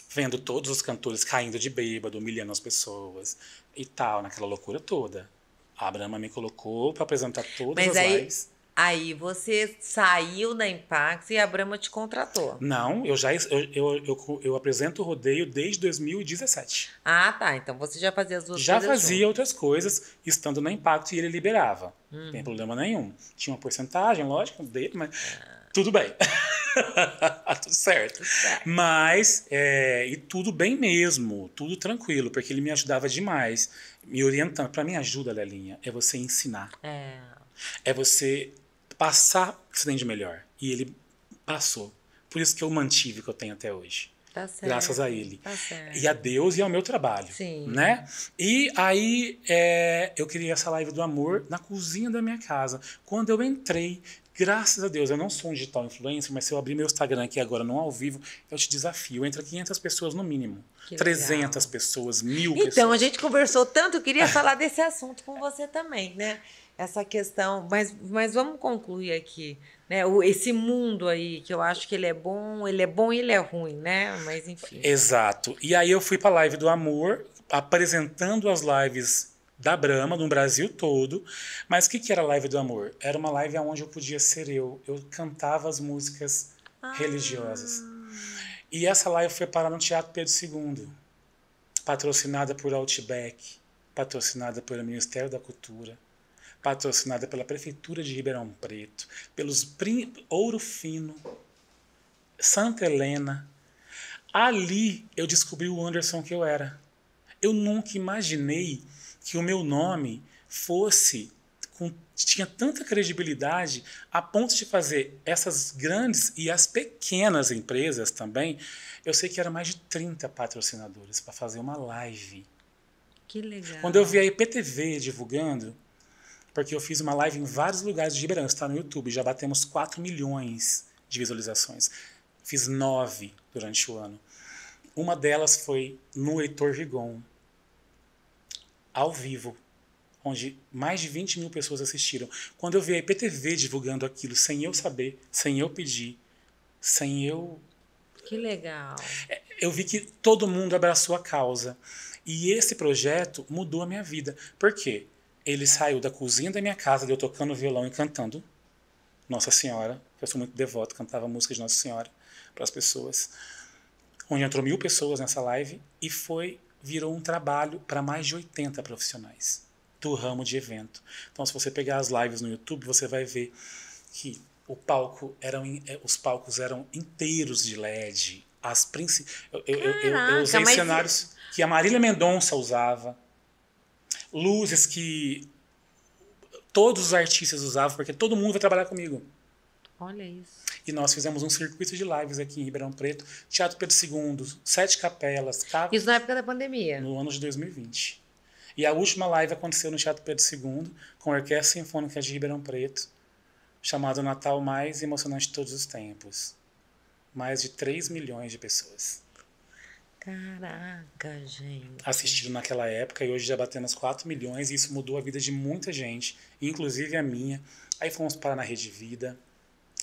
vendo todos os cantores caindo de bêbado, humilhando as pessoas e tal, naquela loucura toda. A Brahma me colocou para apresentar todas Mas as aí, lives. Aí você saiu da Impact e a Brahma te contratou. Não, eu já eu, eu, eu, eu, apresento o rodeio desde 2017. Ah, tá. Então você já fazia as outras já coisas. Já fazia junto. outras coisas, estando na Impact e ele liberava. Uhum. Não tem hum. problema nenhum. Tinha uma porcentagem, lógico, dele, mas. Ah tudo bem. tudo certo. Mas, é, e tudo bem mesmo, tudo tranquilo, porque ele me ajudava demais, me orientando. Para mim, ajuda, Lelinha, é você ensinar. É. é você passar o que você tem de melhor. E ele passou. Por isso que eu mantive o que eu tenho até hoje. Tá graças a ele. Tá e a Deus e ao meu trabalho. Sim. Né? E aí é, eu queria essa live do amor na cozinha da minha casa. Quando eu entrei, Graças a Deus, eu não sou um digital influencer, mas se eu abrir meu Instagram aqui agora, não ao vivo, eu te desafio. Entra 500 pessoas no mínimo. Que 300 legal. pessoas, mil então, pessoas. Então, a gente conversou tanto, eu queria falar desse assunto com você também, né? Essa questão, mas, mas vamos concluir aqui, né? O, esse mundo aí, que eu acho que ele é bom, ele é bom e ele é ruim, né? Mas enfim. Exato. E aí eu fui para a live do amor, apresentando as lives da Brahma, no Brasil todo. Mas o que, que era a live do amor? Era uma live onde eu podia ser eu. Eu cantava as músicas ah. religiosas. E essa live foi parar no Teatro Pedro II, patrocinada por Outback, patrocinada pelo Ministério da Cultura, patrocinada pela Prefeitura de Ribeirão Preto, pelos Prim Ouro Fino, Santa Helena. Ali eu descobri o Anderson que eu era. Eu nunca imaginei que o meu nome fosse com, tinha tanta credibilidade a ponto de fazer essas grandes e as pequenas empresas também. Eu sei que era mais de 30 patrocinadores para fazer uma live. Que legal. Quando eu vi a IPTV divulgando, porque eu fiz uma live em vários lugares de Ribeirão, está no YouTube, já batemos 4 milhões de visualizações. Fiz nove durante o ano. Uma delas foi no Heitor Rigon, ao vivo, onde mais de 20 mil pessoas assistiram. Quando eu vi a IPTV divulgando aquilo sem eu saber, sem eu pedir, sem eu. Que legal! É, eu vi que todo mundo abraçou a causa. E esse projeto mudou a minha vida. Por quê? Ele saiu da cozinha da minha casa, de eu tocando violão e cantando Nossa Senhora. Eu sou muito devoto, cantava músicas de Nossa Senhora para as pessoas. Onde entrou mil pessoas nessa live e foi virou um trabalho para mais de 80 profissionais do ramo de evento. Então, se você pegar as lives no YouTube, você vai ver que o palco eram, eh, os palcos eram inteiros de LED. As princi eu, eu, eu, eu usei mas... cenários que a Marília Mendonça usava, luzes que todos os artistas usavam, porque todo mundo vai trabalhar comigo. Olha isso. E nós fizemos um circuito de lives aqui em Ribeirão Preto, Teatro Pedro II, Sete Capelas. Cava, tá? isso na época da pandemia? No ano de 2020. E a última live aconteceu no Teatro Pedro II, com a Orquestra Sinfônica de Ribeirão Preto, chamado Natal Mais Emocionante de Todos os Tempos. Mais de 3 milhões de pessoas. Caraca, gente. Assistiram naquela época e hoje já batemos 4 milhões e isso mudou a vida de muita gente, inclusive a minha. Aí fomos parar na Rede Vida,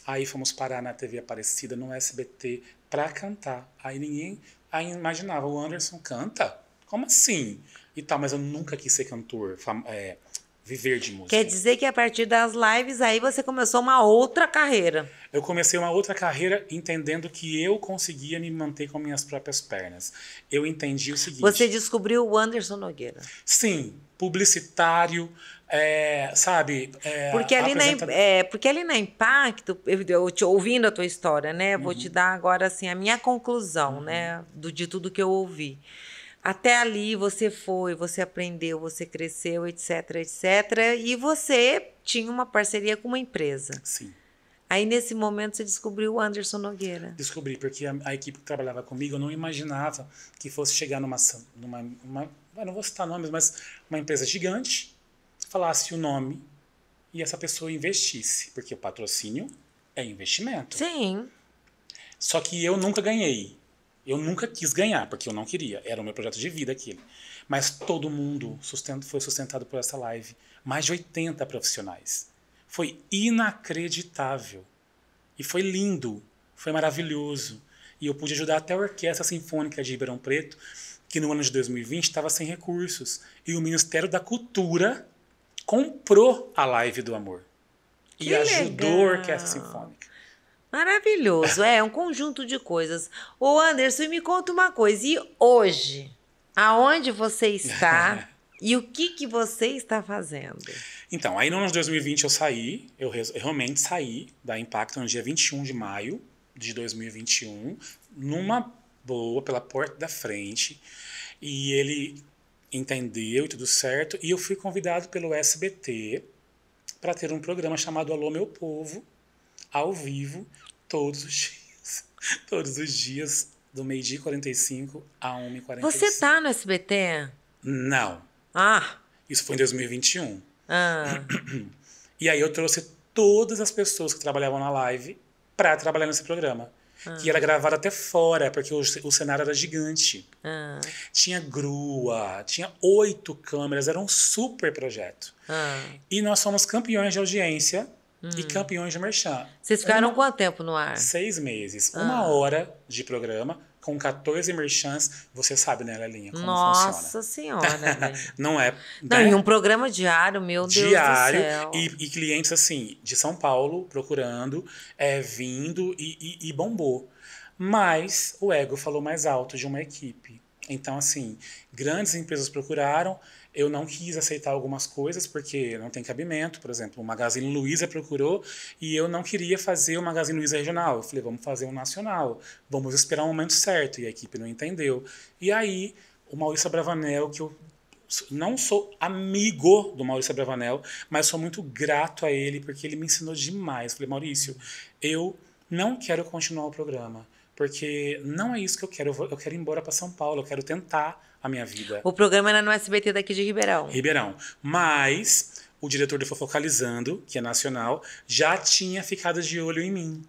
Aí fomos parar na TV Aparecida, no SBT, para cantar. Aí ninguém aí imaginava, o Anderson canta? Como assim? E tal, mas eu nunca quis ser cantor, é, viver de música. Quer dizer que a partir das lives aí você começou uma outra carreira. Eu comecei uma outra carreira entendendo que eu conseguia me manter com minhas próprias pernas. Eu entendi o seguinte. Você descobriu o Anderson Nogueira. Sim, publicitário, é, sabe? É, porque, ali apresenta... na, é, porque ali na Impacto, eu, eu te, ouvindo a tua história, né? Uhum. Vou te uhum. dar agora assim a minha conclusão, uhum. né? Do, de tudo que eu ouvi. Até ali você foi, você aprendeu, você cresceu, etc, etc. E você tinha uma parceria com uma empresa. Sim. Aí nesse momento você descobriu o Anderson Nogueira. Descobri, porque a, a, equipe que trabalhava comigo, eu não imaginava que fosse chegar numa, numa uma, não vou citar nomes, mas uma empresa gigante, falasse o nome e essa pessoa investisse, porque o patrocínio é investimento. Sim. Só que eu nunca ganhei. Eu nunca quis ganhar, porque eu não queria. Era o meu projeto de vida aquele. Mas todo mundo sustento, foi sustentado por essa live. Mais de 80 profissionais. Foi inacreditável. E foi lindo. Foi maravilhoso. E eu pude ajudar até a Orquestra Sinfônica de Ribeirão Preto, que no ano de 2020 estava sem recursos. E o Ministério da Cultura comprou a live do amor que e legal. ajudou a Orquestra Sinfônica. Maravilhoso, é um conjunto de coisas. o Anderson, me conta uma coisa, e hoje, aonde você está e o que, que você está fazendo? Então, aí no ano de 2020 eu saí, eu, eu realmente saí da Impacto no dia 21 de maio de 2021, numa boa, pela porta da frente, e ele entendeu e tudo certo. E eu fui convidado pelo SBT para ter um programa chamado Alô Meu Povo, ao vivo, todos os dias. Todos os dias, do meio-dia 45 a 1h45. Você tá no SBT? Não. Ah! Isso foi em 2021. Ah. E aí eu trouxe todas as pessoas que trabalhavam na live para trabalhar nesse programa. Ah. E era gravado até fora, porque o, o cenário era gigante. Ah. Tinha grua, tinha oito câmeras, era um super projeto. Ah. E nós fomos campeões de audiência hum. e campeões de merchan. Vocês ficaram uma, quanto tempo no ar? Seis meses. Ah. Uma hora de programa com 14 merchants, você sabe, né, Lelinha, como Nossa funciona. Nossa Senhora, né? Não é... Não, né? e um programa diário, meu diário, Deus do céu. E, e clientes, assim, de São Paulo, procurando, é, vindo e, e, e bombou. Mas o ego falou mais alto de uma equipe. Então, assim, grandes empresas procuraram, eu não quis aceitar algumas coisas porque não tem cabimento. Por exemplo, o Magazine Luiza procurou e eu não queria fazer o Magazine Luiza regional. Eu falei, vamos fazer um nacional, vamos esperar o um momento certo. E a equipe não entendeu. E aí, o Maurício Bravanel, que eu não sou amigo do Maurício Bravanel, mas sou muito grato a ele porque ele me ensinou demais. Eu falei, Maurício, eu não quero continuar o programa porque não é isso que eu quero. Eu, quero ir embora para São Paulo, eu quero tentar a minha vida. O programa era é no SBT daqui de Ribeirão. Ribeirão. Mas o diretor do Fofocalizando, que é nacional, já tinha ficado de olho em mim.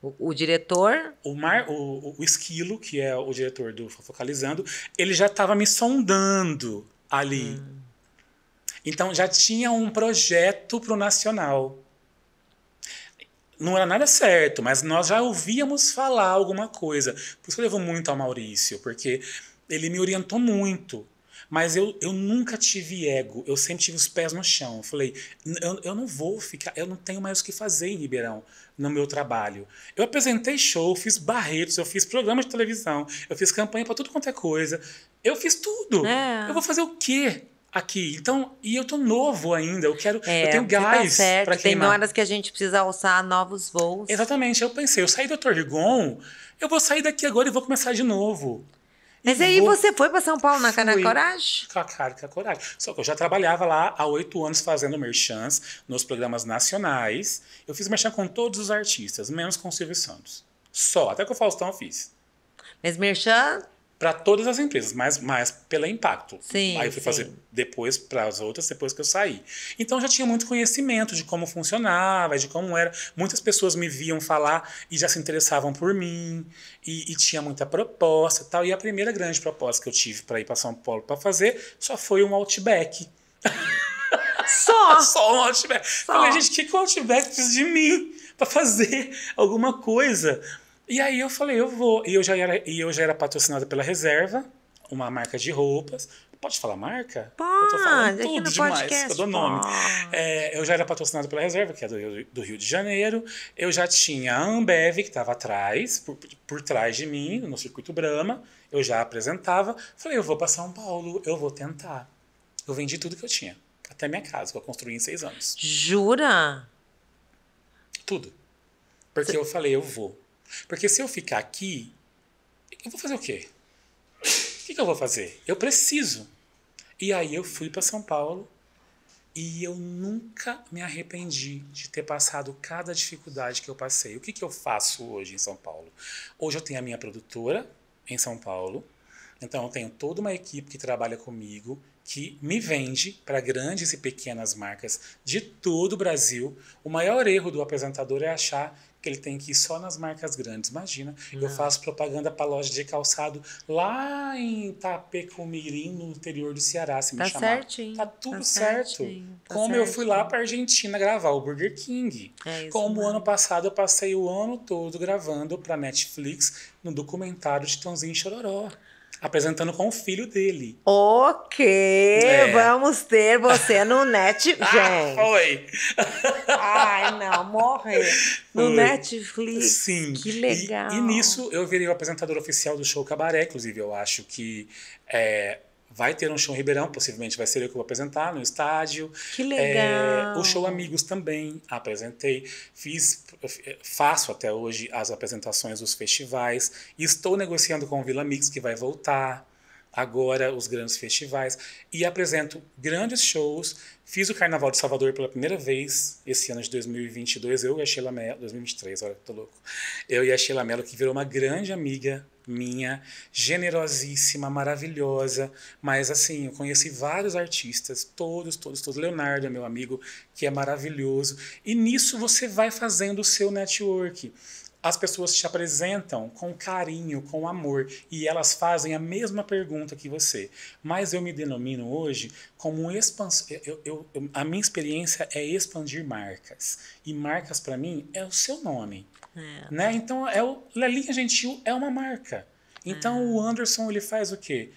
O, o diretor? O, Mar, o, o Esquilo, que é o diretor do Fofocalizando, ele já estava me sondando ali. Hum. Então já tinha um projeto pro Nacional. Não era nada certo, mas nós já ouvíamos falar alguma coisa. Por isso que eu levo muito ao Maurício, porque ele me orientou muito. Mas eu, eu nunca tive ego, eu sempre tive os pés no chão. Eu falei, eu, eu não vou ficar, eu não tenho mais o que fazer em Ribeirão no meu trabalho. Eu apresentei show, fiz barretos, eu fiz programa de televisão, eu fiz campanha para tudo quanto é coisa. Eu fiz tudo. É. Eu vou fazer o quê? aqui. Então, e eu tô novo ainda, eu quero, é, eu tenho tá gás tá para queimar. Tem horas que a gente precisa alçar novos voos. Exatamente, eu pensei, eu saí do Torrigon, eu vou sair daqui agora e vou começar de novo. Mas aí vou... você foi para São Paulo na Cara Coragem? Com a Cara Coragem. Só que eu já trabalhava lá há oito anos fazendo merchans nos programas nacionais. Eu fiz merchan com todos os artistas, menos com o Silvio Santos. Só. Até com o Faustão eu fiz. Mas merchan para todas as empresas, mas mais pela Impacto. Sim, Aí eu fui sim. fazer depois para as outras, depois que eu saí. Então já tinha muito conhecimento de como funcionava, de como era. Muitas pessoas me viam falar e já se interessavam por mim, e, e tinha muita proposta e tal. E a primeira grande proposta que eu tive para ir para São Paulo para fazer só foi um Outback. Só? Só um Outback. Só. Falei, gente, o que, que o Outback precisa de mim para fazer alguma coisa? E aí eu falei, eu vou. E eu já era, e eu já era patrocinada pela Reserva, uma marca de roupas. Pode falar marca? Pode, eu tô falando tudo no demais, podcast, eu dou nome. É, eu já era patrocinado pela Reserva, que é do Rio, do Rio de Janeiro. Eu já tinha a Ambev, que estava atrás, por, por trás de mim, no circuito Brahma. Eu já apresentava. Falei, eu vou para São Paulo, eu vou tentar. Eu vendi tudo que eu tinha. Até minha casa, que eu construí em seis anos. Jura? Tudo. Porque Cê... eu falei, eu vou. Porque se eu ficar aqui, eu vou fazer o quê? O que, que eu vou fazer? Eu preciso. E aí eu fui para São Paulo e eu nunca me arrependi de ter passado cada dificuldade que eu passei. O que, que eu faço hoje em São Paulo? Hoje eu tenho a minha produtora em São Paulo. Então eu tenho toda uma equipe que trabalha comigo, que me vende para grandes e pequenas marcas de todo o Brasil. O maior erro do apresentador é achar que ele tem que ir só nas marcas grandes. Imagina, Não. eu é. faço propaganda para loja de calçado lá em Itapecumirim, no interior do Ceará, se tá me chamar. Certinho. Tá tudo tá certo. Tá Como certinho. eu fui lá para Argentina gravar o Burger King. É Como o ano passado eu passei o ano todo gravando para Netflix no documentário de Tãozinho Chororó apresentando com o filho dele. Ok, é. vamos ter você no Netflix. ah, Foi. Ai, não, morre. No foi. Netflix. Sim. Que legal. E, e, nisso eu virei o apresentador oficial do show Cabaré, inclusive eu acho que é, Vai ter um show em Ribeirão, possivelmente vai ser eu que vou apresentar no estádio. Que é, legal! É, o show Amigos também apresentei. Fiz, faço até hoje as apresentações dos festivais. Estou negociando com o Vila Mix, que vai voltar agora os grandes festivais e apresento grandes shows. Fiz o Carnaval de Salvador pela primeira vez esse ano de 2022, eu e a Sheila Mello, 2023, olha, tô louco. Eu e a Sheila Mello, que virou uma grande amiga minha generosíssima, maravilhosa. Mas assim, eu conheci vários artistas, todos, todos, todos. Leonardo é meu amigo, que é maravilhoso. E nisso você vai fazendo o seu network. As pessoas te apresentam com carinho, com amor, e elas fazem a mesma pergunta que você. Mas eu me denomino hoje como um expansor. a minha experiência é expandir marcas. E marcas, para mim, é o seu nome. É. Né? Então, é o, Lelinha Gentil é uma marca. Então, é. o Anderson, ele faz o quê?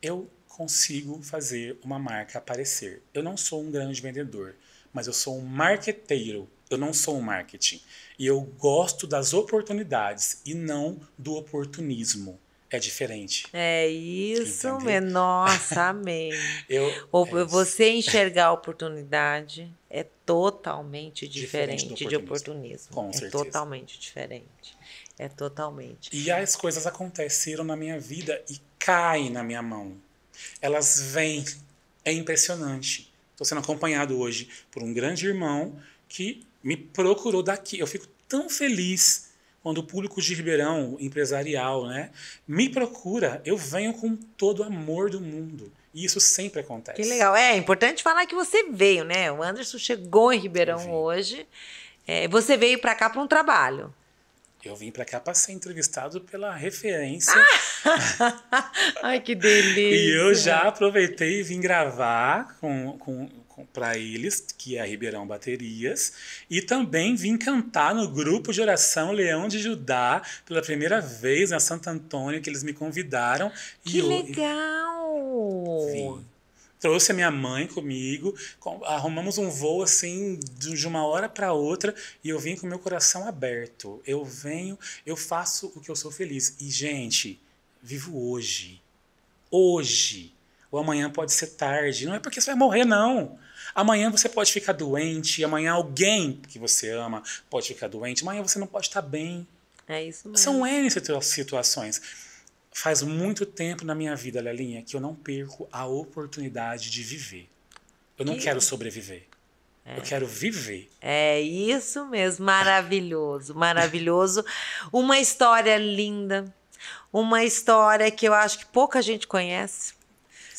Eu consigo fazer uma marca aparecer. Eu não sou um grande vendedor, mas eu sou um marqueteiro. Eu não sou um marketing. E eu gosto das oportunidades e não do oportunismo. É diferente. É isso, é, nossa, eu, Ou é você isso. enxergar a oportunidade é totalmente diferente, diferente de oportunismo. Com é certeza. totalmente diferente. É totalmente. E as coisas aconteceram na minha vida e caem na minha mão. Elas vêm. É impressionante. Estou sendo acompanhado hoje por um grande irmão que me procurou daqui. Eu fico tão feliz quando o público de Ribeirão, empresarial, né, me procura. Eu venho com todo o amor do mundo. E isso sempre acontece. Que legal. É, é importante falar que você veio, né? O Anderson chegou em Ribeirão hoje. É, você veio para cá para um trabalho. Eu vim para cá para ser entrevistado pela referência. Ah! Ai, que delícia! e eu já aproveitei e vim gravar com, com para eles, que é a Ribeirão Baterias, e também vim cantar no grupo de oração Leão de Judá pela primeira vez na né, Santo Antônio, que eles me convidaram. Que legal! trouxe a minha mãe comigo, arrumamos um voo assim de uma hora para outra e eu vim com meu coração aberto. Eu venho, eu faço o que eu sou feliz. E gente, vivo hoje. Hoje. O amanhã pode ser tarde. Não é porque você vai morrer não. Amanhã você pode ficar doente, amanhã alguém que você ama pode ficar doente, amanhã você não pode estar bem. É isso mesmo. São N situações. Faz muito tempo na minha vida, Lelinha, que eu não perco a oportunidade de viver. Eu não que... quero sobreviver. É. Eu quero viver. É isso mesmo, maravilhoso, maravilhoso. Uma história linda, uma história que eu acho que pouca gente conhece.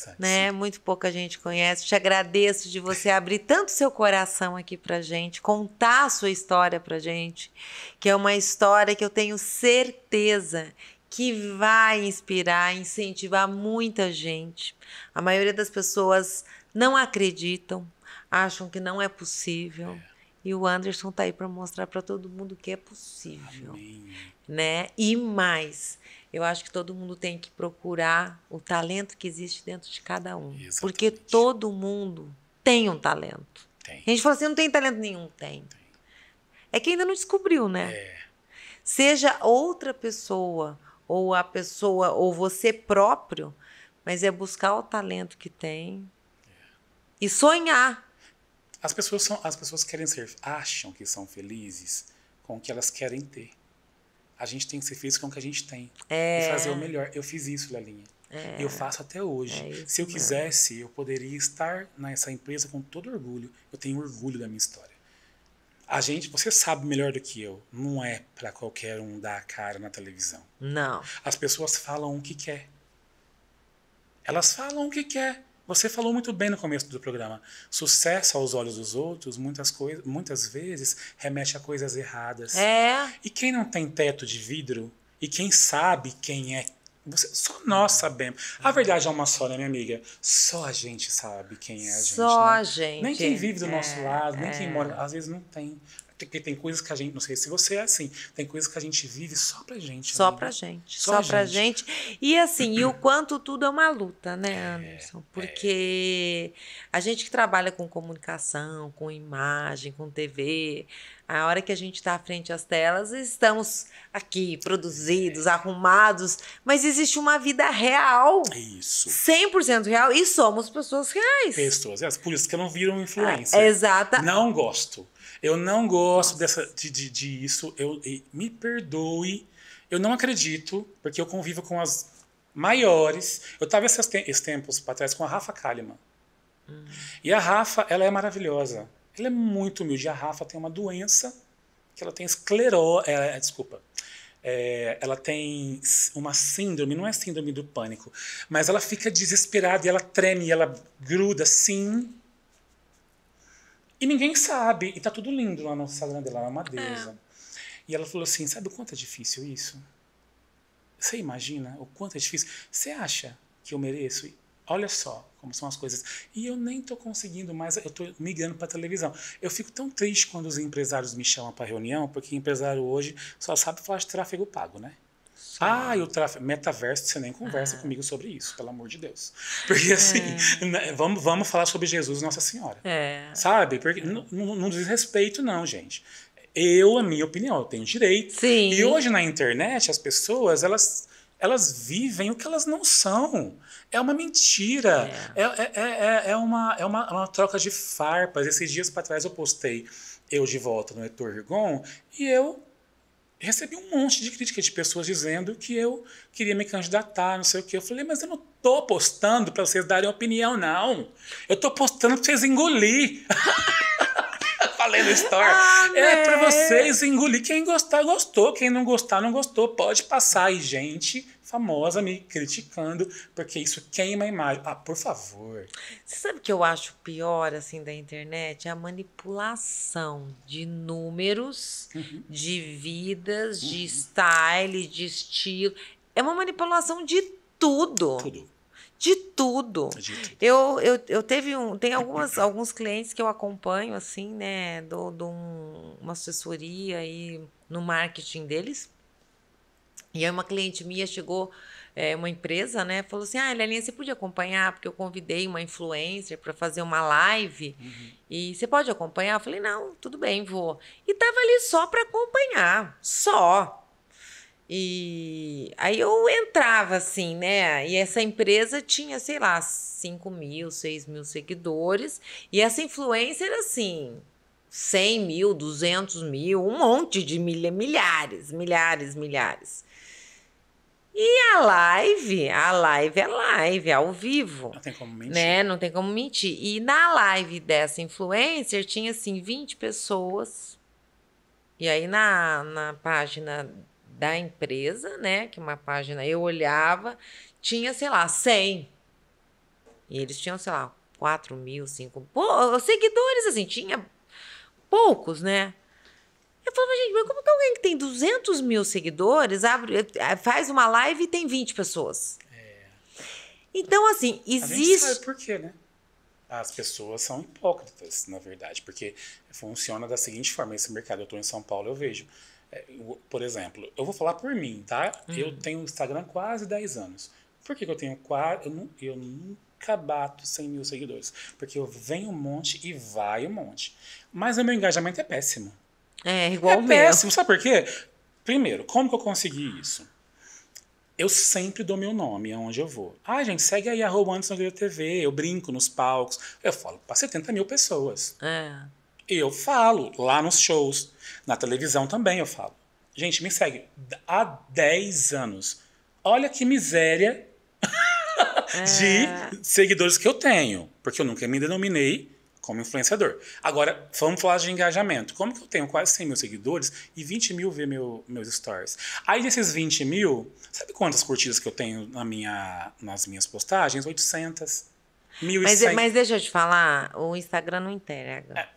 Né? Sim. né? Muito pouca gente conhece. Te agradeço de você abrir tanto seu coração aqui pra gente, contar a sua história pra gente, que é uma história que eu tenho certeza que vai inspirar, incentivar muita gente. A maioria das pessoas não acreditam, acham que não é possível. É. E o Anderson tá aí para mostrar para todo mundo que é possível, Amém. né? E mais, eu acho que todo mundo tem que procurar o talento que existe dentro de cada um. Exatamente. Porque todo mundo tem um talento. Tem. A gente fala assim, não tem talento nenhum. Tem. tem. É que ainda não descobriu, né? É. Seja outra pessoa, ou a pessoa, ou você próprio, mas é buscar o talento que tem é. e sonhar. As pessoas, são, as pessoas querem ser, acham que são felizes com o que elas querem ter. A gente tem que ser feliz com o que a gente tem. É. E fazer o melhor. Eu fiz isso, Lelinha. É. Eu faço até hoje. É isso, Se eu quisesse, eu poderia estar nessa empresa com todo orgulho. Eu tenho orgulho da minha história. A gente, você sabe melhor do que eu. Não é para qualquer um dar a cara na televisão. Não. As pessoas falam o que quer. Elas falam o que quer. Você falou muito bem no começo do programa. Sucesso aos olhos dos outros, muitas, muitas vezes, remete a coisas erradas. É. E quem não tem teto de vidro, e quem sabe quem é você, só nós sabemos. A verdade é uma só, né, minha amiga? Só a gente sabe quem é a gente. Só né? a gente. Nem quem vive do é, nosso lado, nem é. quem mora. Às vezes não tem. Porque tem coisas que a gente, não sei se você é assim, tem coisas que a gente vive só pra gente. Só amiga. pra gente. Só, só pra gente. E assim, e o quanto tudo é uma luta, né, é, Anderson? É. Porque é. a gente que trabalha com comunicação, com imagem, com TV, a hora que a gente está à frente às telas, estamos aqui, produzidos, é. arrumados, mas existe uma vida real. Isso. 100% real e somos pessoas reais. Pessoas, é, por isso que não viram influência. Ah, exata. Não gosto. Eu não gosto dessa, de, de, de isso. Eu, me perdoe. Eu não acredito, porque eu convivo com as maiores. Eu estava esses, te esses tempos para trás com a Rafa Kalimann. Hum. E a Rafa, ela é maravilhosa. Ela é muito humilde. A Rafa tem uma doença que ela tem esclerose. É, é desculpa. É, ela tem uma síndrome, não é síndrome do pânico, mas ela fica desesperada e ela treme, e ela gruda, sim, e ninguém sabe. E tá tudo lindo lá no Instagram dela, ela é uma é. deusa. É. E ela falou assim: sabe o quanto é difícil isso? Você imagina o quanto é difícil? Você acha que eu mereço? Olha só como são as coisas. E eu nem estou conseguindo mais, eu estou migrando para televisão. Eu fico tão triste quando os empresários me chamam para reunião, porque empresário hoje só sabe falar de tráfego pago, né? Ah, e o metaverso, você nem conversa ah. comigo sobre isso, pelo amor de Deus. Porque assim, é. vamos, vamos falar sobre Jesus Nossa Senhora. É. Sabe? Porque é. não, não diz respeito, não, gente. Eu, a minha opinião, eu tenho direito. Sim. E hoje na internet, as pessoas, elas elas vivem o que elas não são. É uma mentira. É, é, é, é, é uma, é uma, uma, troca de farpas. Esses dias para trás eu postei eu de volta no Heitor Rigon e eu recebi um monte de críticas de pessoas dizendo que eu queria me candidatar, não sei o quê. Eu falei, mas eu não tô postando para vocês darem opinião, não. Eu tô postando para vocês engolir. falei no store. Ah, é para né? vocês engolir. Quem gostar, gostou. Quem não gostar, não gostou. Pode passar. aí, gente, famosa me criticando, porque isso queima a imagem. Ah, por favor. Você sabe o que eu acho pior, assim, da internet? É a manipulação de números, uhum. de vidas, uhum. de style, de estilo. É uma manipulação de tudo. Tudo. De tudo. de tudo. Eu, eu, eu teve um. Tem é algumas, alguns clientes que eu acompanho, assim, né? do do um, uma assessoria aí no marketing deles. E aí uma cliente minha chegou, é, uma empresa, né? Falou assim, ah, Lelinha, você podia acompanhar? Porque eu convidei uma influencer para fazer uma live. Uhum. E você pode acompanhar? Eu falei, não, tudo bem, vou. E tava ali só para acompanhar, só. E aí eu entrava assim, né? E essa empresa tinha, sei lá, 5 mil, 6 mil seguidores. E essa influencer, assim, 100 mil, 200 mil, um monte de milha, milhares, milhares, milhares. E a live, a live é live, é ao vivo. Não tem como mentir. Né? Não tem como mentir. E na live dessa influencer tinha assim 20 pessoas. E aí na, na página da empresa, né, que uma página eu olhava, tinha, sei lá, 100. E eles tinham, sei lá, 4 mil, 5 mil. seguidores, assim, tinha poucos, né? Eu falava, gente, mas como que alguém que tem 200 mil seguidores abre, eh, eh, faz uma live e tem 20 pessoas? É. Então, assim, existe. A sabe por quê, né? As pessoas são hipócritas, na verdade, porque funciona da seguinte forma: esse mercado, eu estou em São Paulo, eu vejo. É, por exemplo, eu vou falar por mim, tá? Eu hum. tenho Instagram quase 10 anos. Por que, que eu tenho quase. Eu, eu nunca bato 100 mil seguidores. Porque eu venho um monte e vai um monte. Mas o meu engajamento é péssimo. É, é, igual é o péssimo, meu. sabe por quê? Primeiro, como que eu consegui isso? Eu sempre dou meu nome aonde eu vou. Ah, gente, segue aí, arroba na TV. Eu brinco nos palcos. Eu falo para 70 mil pessoas. É. Eu falo lá nos shows. Na televisão também eu falo. Gente, me segue há 10 anos. Olha que miséria é. de seguidores que eu tenho. Porque eu nunca me denominei como influenciador. Agora, vamos falar de engajamento. Como que eu tenho quase 100 mil seguidores e 20 mil vê meu, meus stories? Aí desses 20 mil, sabe quantas curtidas que eu tenho na minha, nas minhas postagens? 800, 1.100. Mas, mas deixa eu te falar, o Instagram não entrega. É.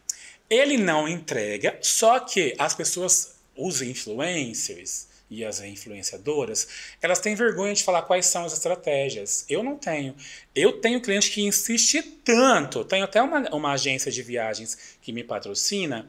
Ele não entrega, só que as pessoas, os influencers, e as influenciadoras, elas têm vergonha de falar quais são as estratégias. Eu não tenho. Eu tenho cliente que insiste tanto. Tenho até uma, uma agência de viagens que me patrocina.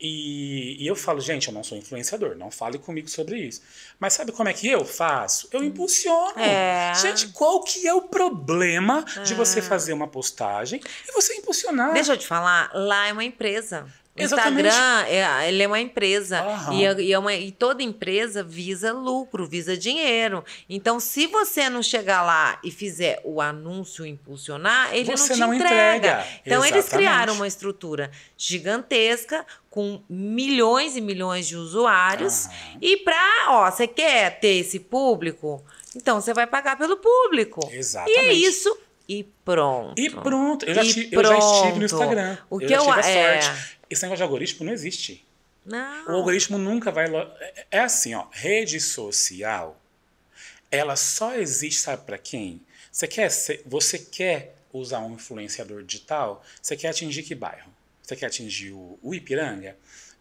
E, e, eu falo, gente, eu não sou influenciador, não fale comigo sobre isso. Mas sabe como é que eu faço? Eu impulsiono. É. Gente, qual que é o problema é. de ah. você fazer uma postagem e você impulsionar? Deixa eu te falar, lá é uma empresa. Instagram, é, ele é uma empresa. E, é, e, é uma, e, toda empresa visa lucro, visa dinheiro. Então, se você não chegar lá e fizer o anúncio impulsionar, ele você não te não entrega. entrega. Então, Exatamente. eles criaram uma estrutura gigantesca com milhões e milhões de usuários. Aham. E para, ó, você quer ter esse público? Então, você vai pagar pelo público. Exatamente. E é isso e pronto. E pronto. Eu já, e pronto. Eu já estive no Instagram. O que eu, eu é... Esse negócio de algoritmo não existe. Não. O algoritmo nunca vai. É, é assim, ó. Rede social, ela só existe, sabe, para quem? Você quer, você quer usar um influenciador digital? Você quer atingir que bairro? Você quer atingir o, o Ipiranga?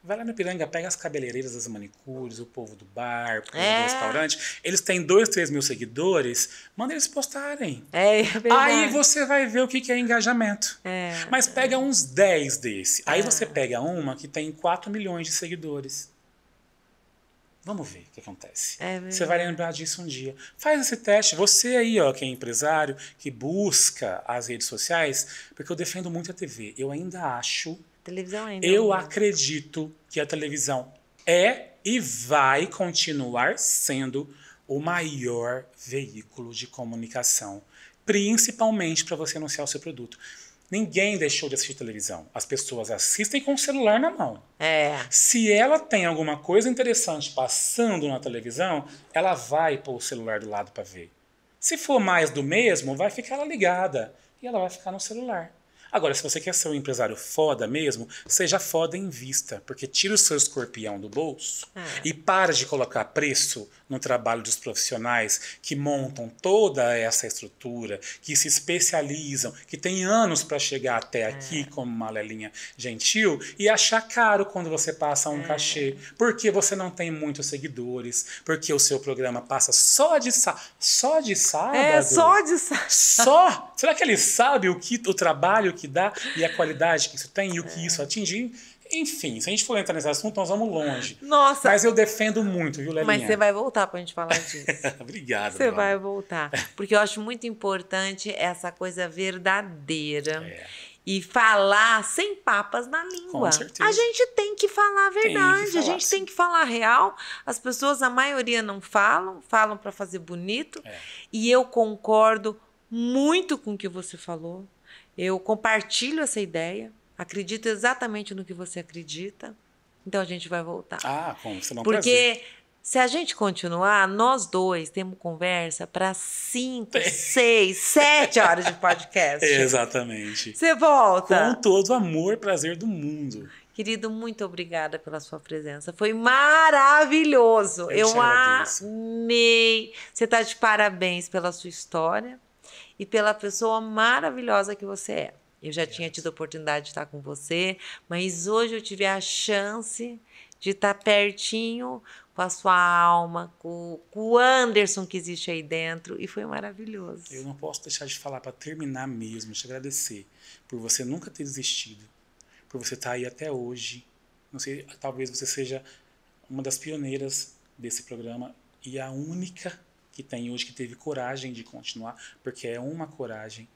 Vai lá no Piranga, pega as cabeleireiras, as manicures, o povo do bar, o povo é. do restaurante. Eles têm dois, três mil seguidores, manda eles postarem. É, é Aí você vai ver o que, é engajamento. É. Mas pega uns 10 desse. Aí ah. você pega uma que tem 4 milhões de seguidores. Vamos ver o que acontece. É você vai lembrar disso um dia. Faz esse teste. Você aí, ó, que é empresário, que busca as redes sociais, porque eu defendo muito a TV. Eu ainda acho televisão ainda. É Eu ainda. acredito que a televisão é e vai continuar sendo o maior veículo de comunicação, principalmente para você anunciar o seu produto. Ninguém deixou de assistir televisão. As pessoas assistem com o celular na mão. É. Se ela tem alguma coisa interessante passando na televisão, ela vai pôr o celular do lado para ver. Se for mais do mesmo, vai ficar ela ligada e ela vai ficar no celular. Agora, se você quer ser um empresário foda mesmo, seja foda em vista, porque tira o seu escorpião do bolso é. e para de colocar preço no trabalho dos profissionais que montam toda essa estrutura, que se especializam, que tem anos para chegar até é. aqui, como uma lelinha gentil, e achar caro quando você passa um é. cachê, porque você não tem muitos seguidores, porque o seu programa passa só de, só de sábado. É, só de sábado. Só? Será que ele sabe o, que, o trabalho que dá e a qualidade que isso tem e o que é. isso atinge? Enfim, se a gente for entrar nesse assunto, nós vamos longe. Nossa! Mas eu defendo muito, viu, Lelinha? Mas você vai voltar para a gente falar disso. Obrigado. Você vai voltar. Porque eu acho muito importante essa coisa verdadeira. É. E falar sem papas na língua. Com certeza. A gente tem que falar a verdade, falar, a gente sim. tem que falar real. As pessoas, a maioria não falam, falam para fazer bonito. É. E eu concordo muito com o que você falou. Eu compartilho essa ideia acredita exatamente no que você acredita, então a gente vai voltar. Ah, como você não Porque se a gente continuar, nós dois temos conversa para cinco, seis, sete horas de podcast. Exatamente. Você volta. Com todo o amor e prazer do mundo. Querido, muito obrigada pela sua presença. Foi maravilhoso. Eu, Eu amei. Você está de parabéns pela sua história e pela pessoa maravilhosa que você é. Eu já tinha tido a oportunidade de estar com você, mas hoje eu tive a chance de estar pertinho com a sua alma, com, com, o Anderson que existe aí dentro, e foi maravilhoso. Eu não posso deixar de falar para terminar mesmo, te agradecer por você nunca ter desistido, por você estar tá aí até hoje. Não sei, talvez você seja uma das pioneiras desse programa e a única que tem hoje que teve coragem de continuar, porque é uma coragem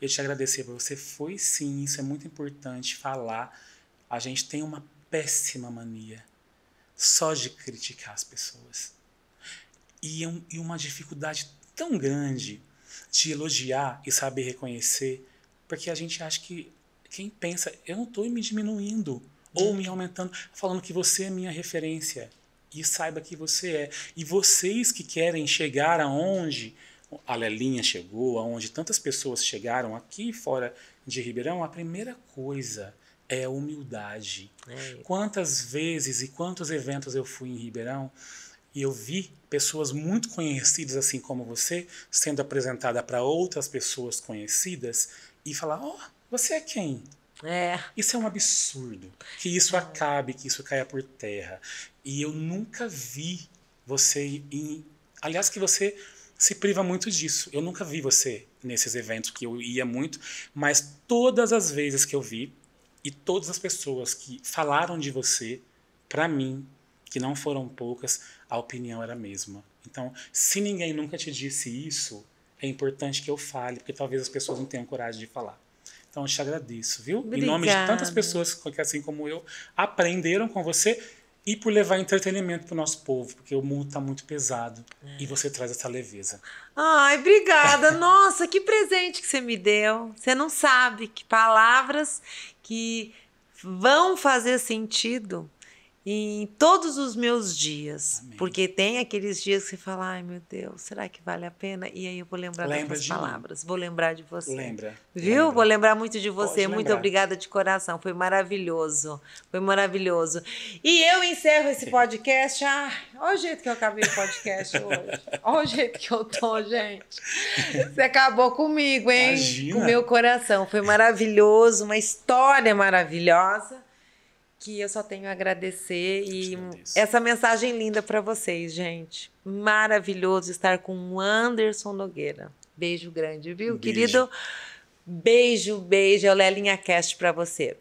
eu te agradecer, você foi sim, isso é muito importante falar. A gente tem uma péssima mania só de criticar as pessoas. E, é um, e uma dificuldade tão grande de elogiar e saber reconhecer, porque a gente acha que quem pensa, eu não estou me diminuindo ou me aumentando, falando que você é minha referência. E saiba que você é. E vocês que querem chegar aonde a Lelinha chegou, aonde tantas pessoas chegaram aqui fora de Ribeirão, a primeira coisa é a humildade. É. Quantas vezes e quantos eventos eu fui em Ribeirão e eu vi pessoas muito conhecidas assim como você sendo apresentada para outras pessoas conhecidas e falar: "Ó, oh, você é quem?" É. Isso é um absurdo. Que isso é. acabe, que isso caia por terra. E eu nunca vi você em aliás que você se priva muito disso. Eu nunca vi você nesses eventos que eu ia muito, mas todas as vezes que eu vi e todas as pessoas que falaram de você, para mim, que não foram poucas, a opinião era a mesma. Então, se ninguém nunca te disse isso, é importante que eu fale, porque talvez as pessoas não tenham coragem de falar. Então, eu te agradeço, viu? Obrigada. Em nome de tantas pessoas que, assim como eu, aprenderam com você e por levar entretenimento pro nosso povo, porque o mundo tá muito pesado é. e você traz essa leveza. Ai, obrigada. Nossa, que presente que você me deu. Você não sabe que palavras que vão fazer sentido em todos os meus dias. Amém. Porque tem aqueles dias que você fala, ai meu Deus, será que vale a pena? E aí eu vou lembrar Lembra das palavras. Mim. Vou lembrar de você. Lembra. Viu? Lembra. Vou lembrar muito de você. muito obrigada de coração. Foi maravilhoso. Foi maravilhoso. E eu encerro esse podcast. Ah, olha o jeito que eu acabei o podcast hoje. Olha o jeito que eu tô, gente. Você acabou comigo, hein? Imagina. Com meu coração. Foi maravilhoso, uma história maravilhosa que eu só tenho a agradecer e essa mensagem linda para vocês, gente. Maravilhoso estar com o Anderson Nogueira. Beijo grande, viu, beijo. querido? Beijo, beijo, é o Lelinha Cast para você.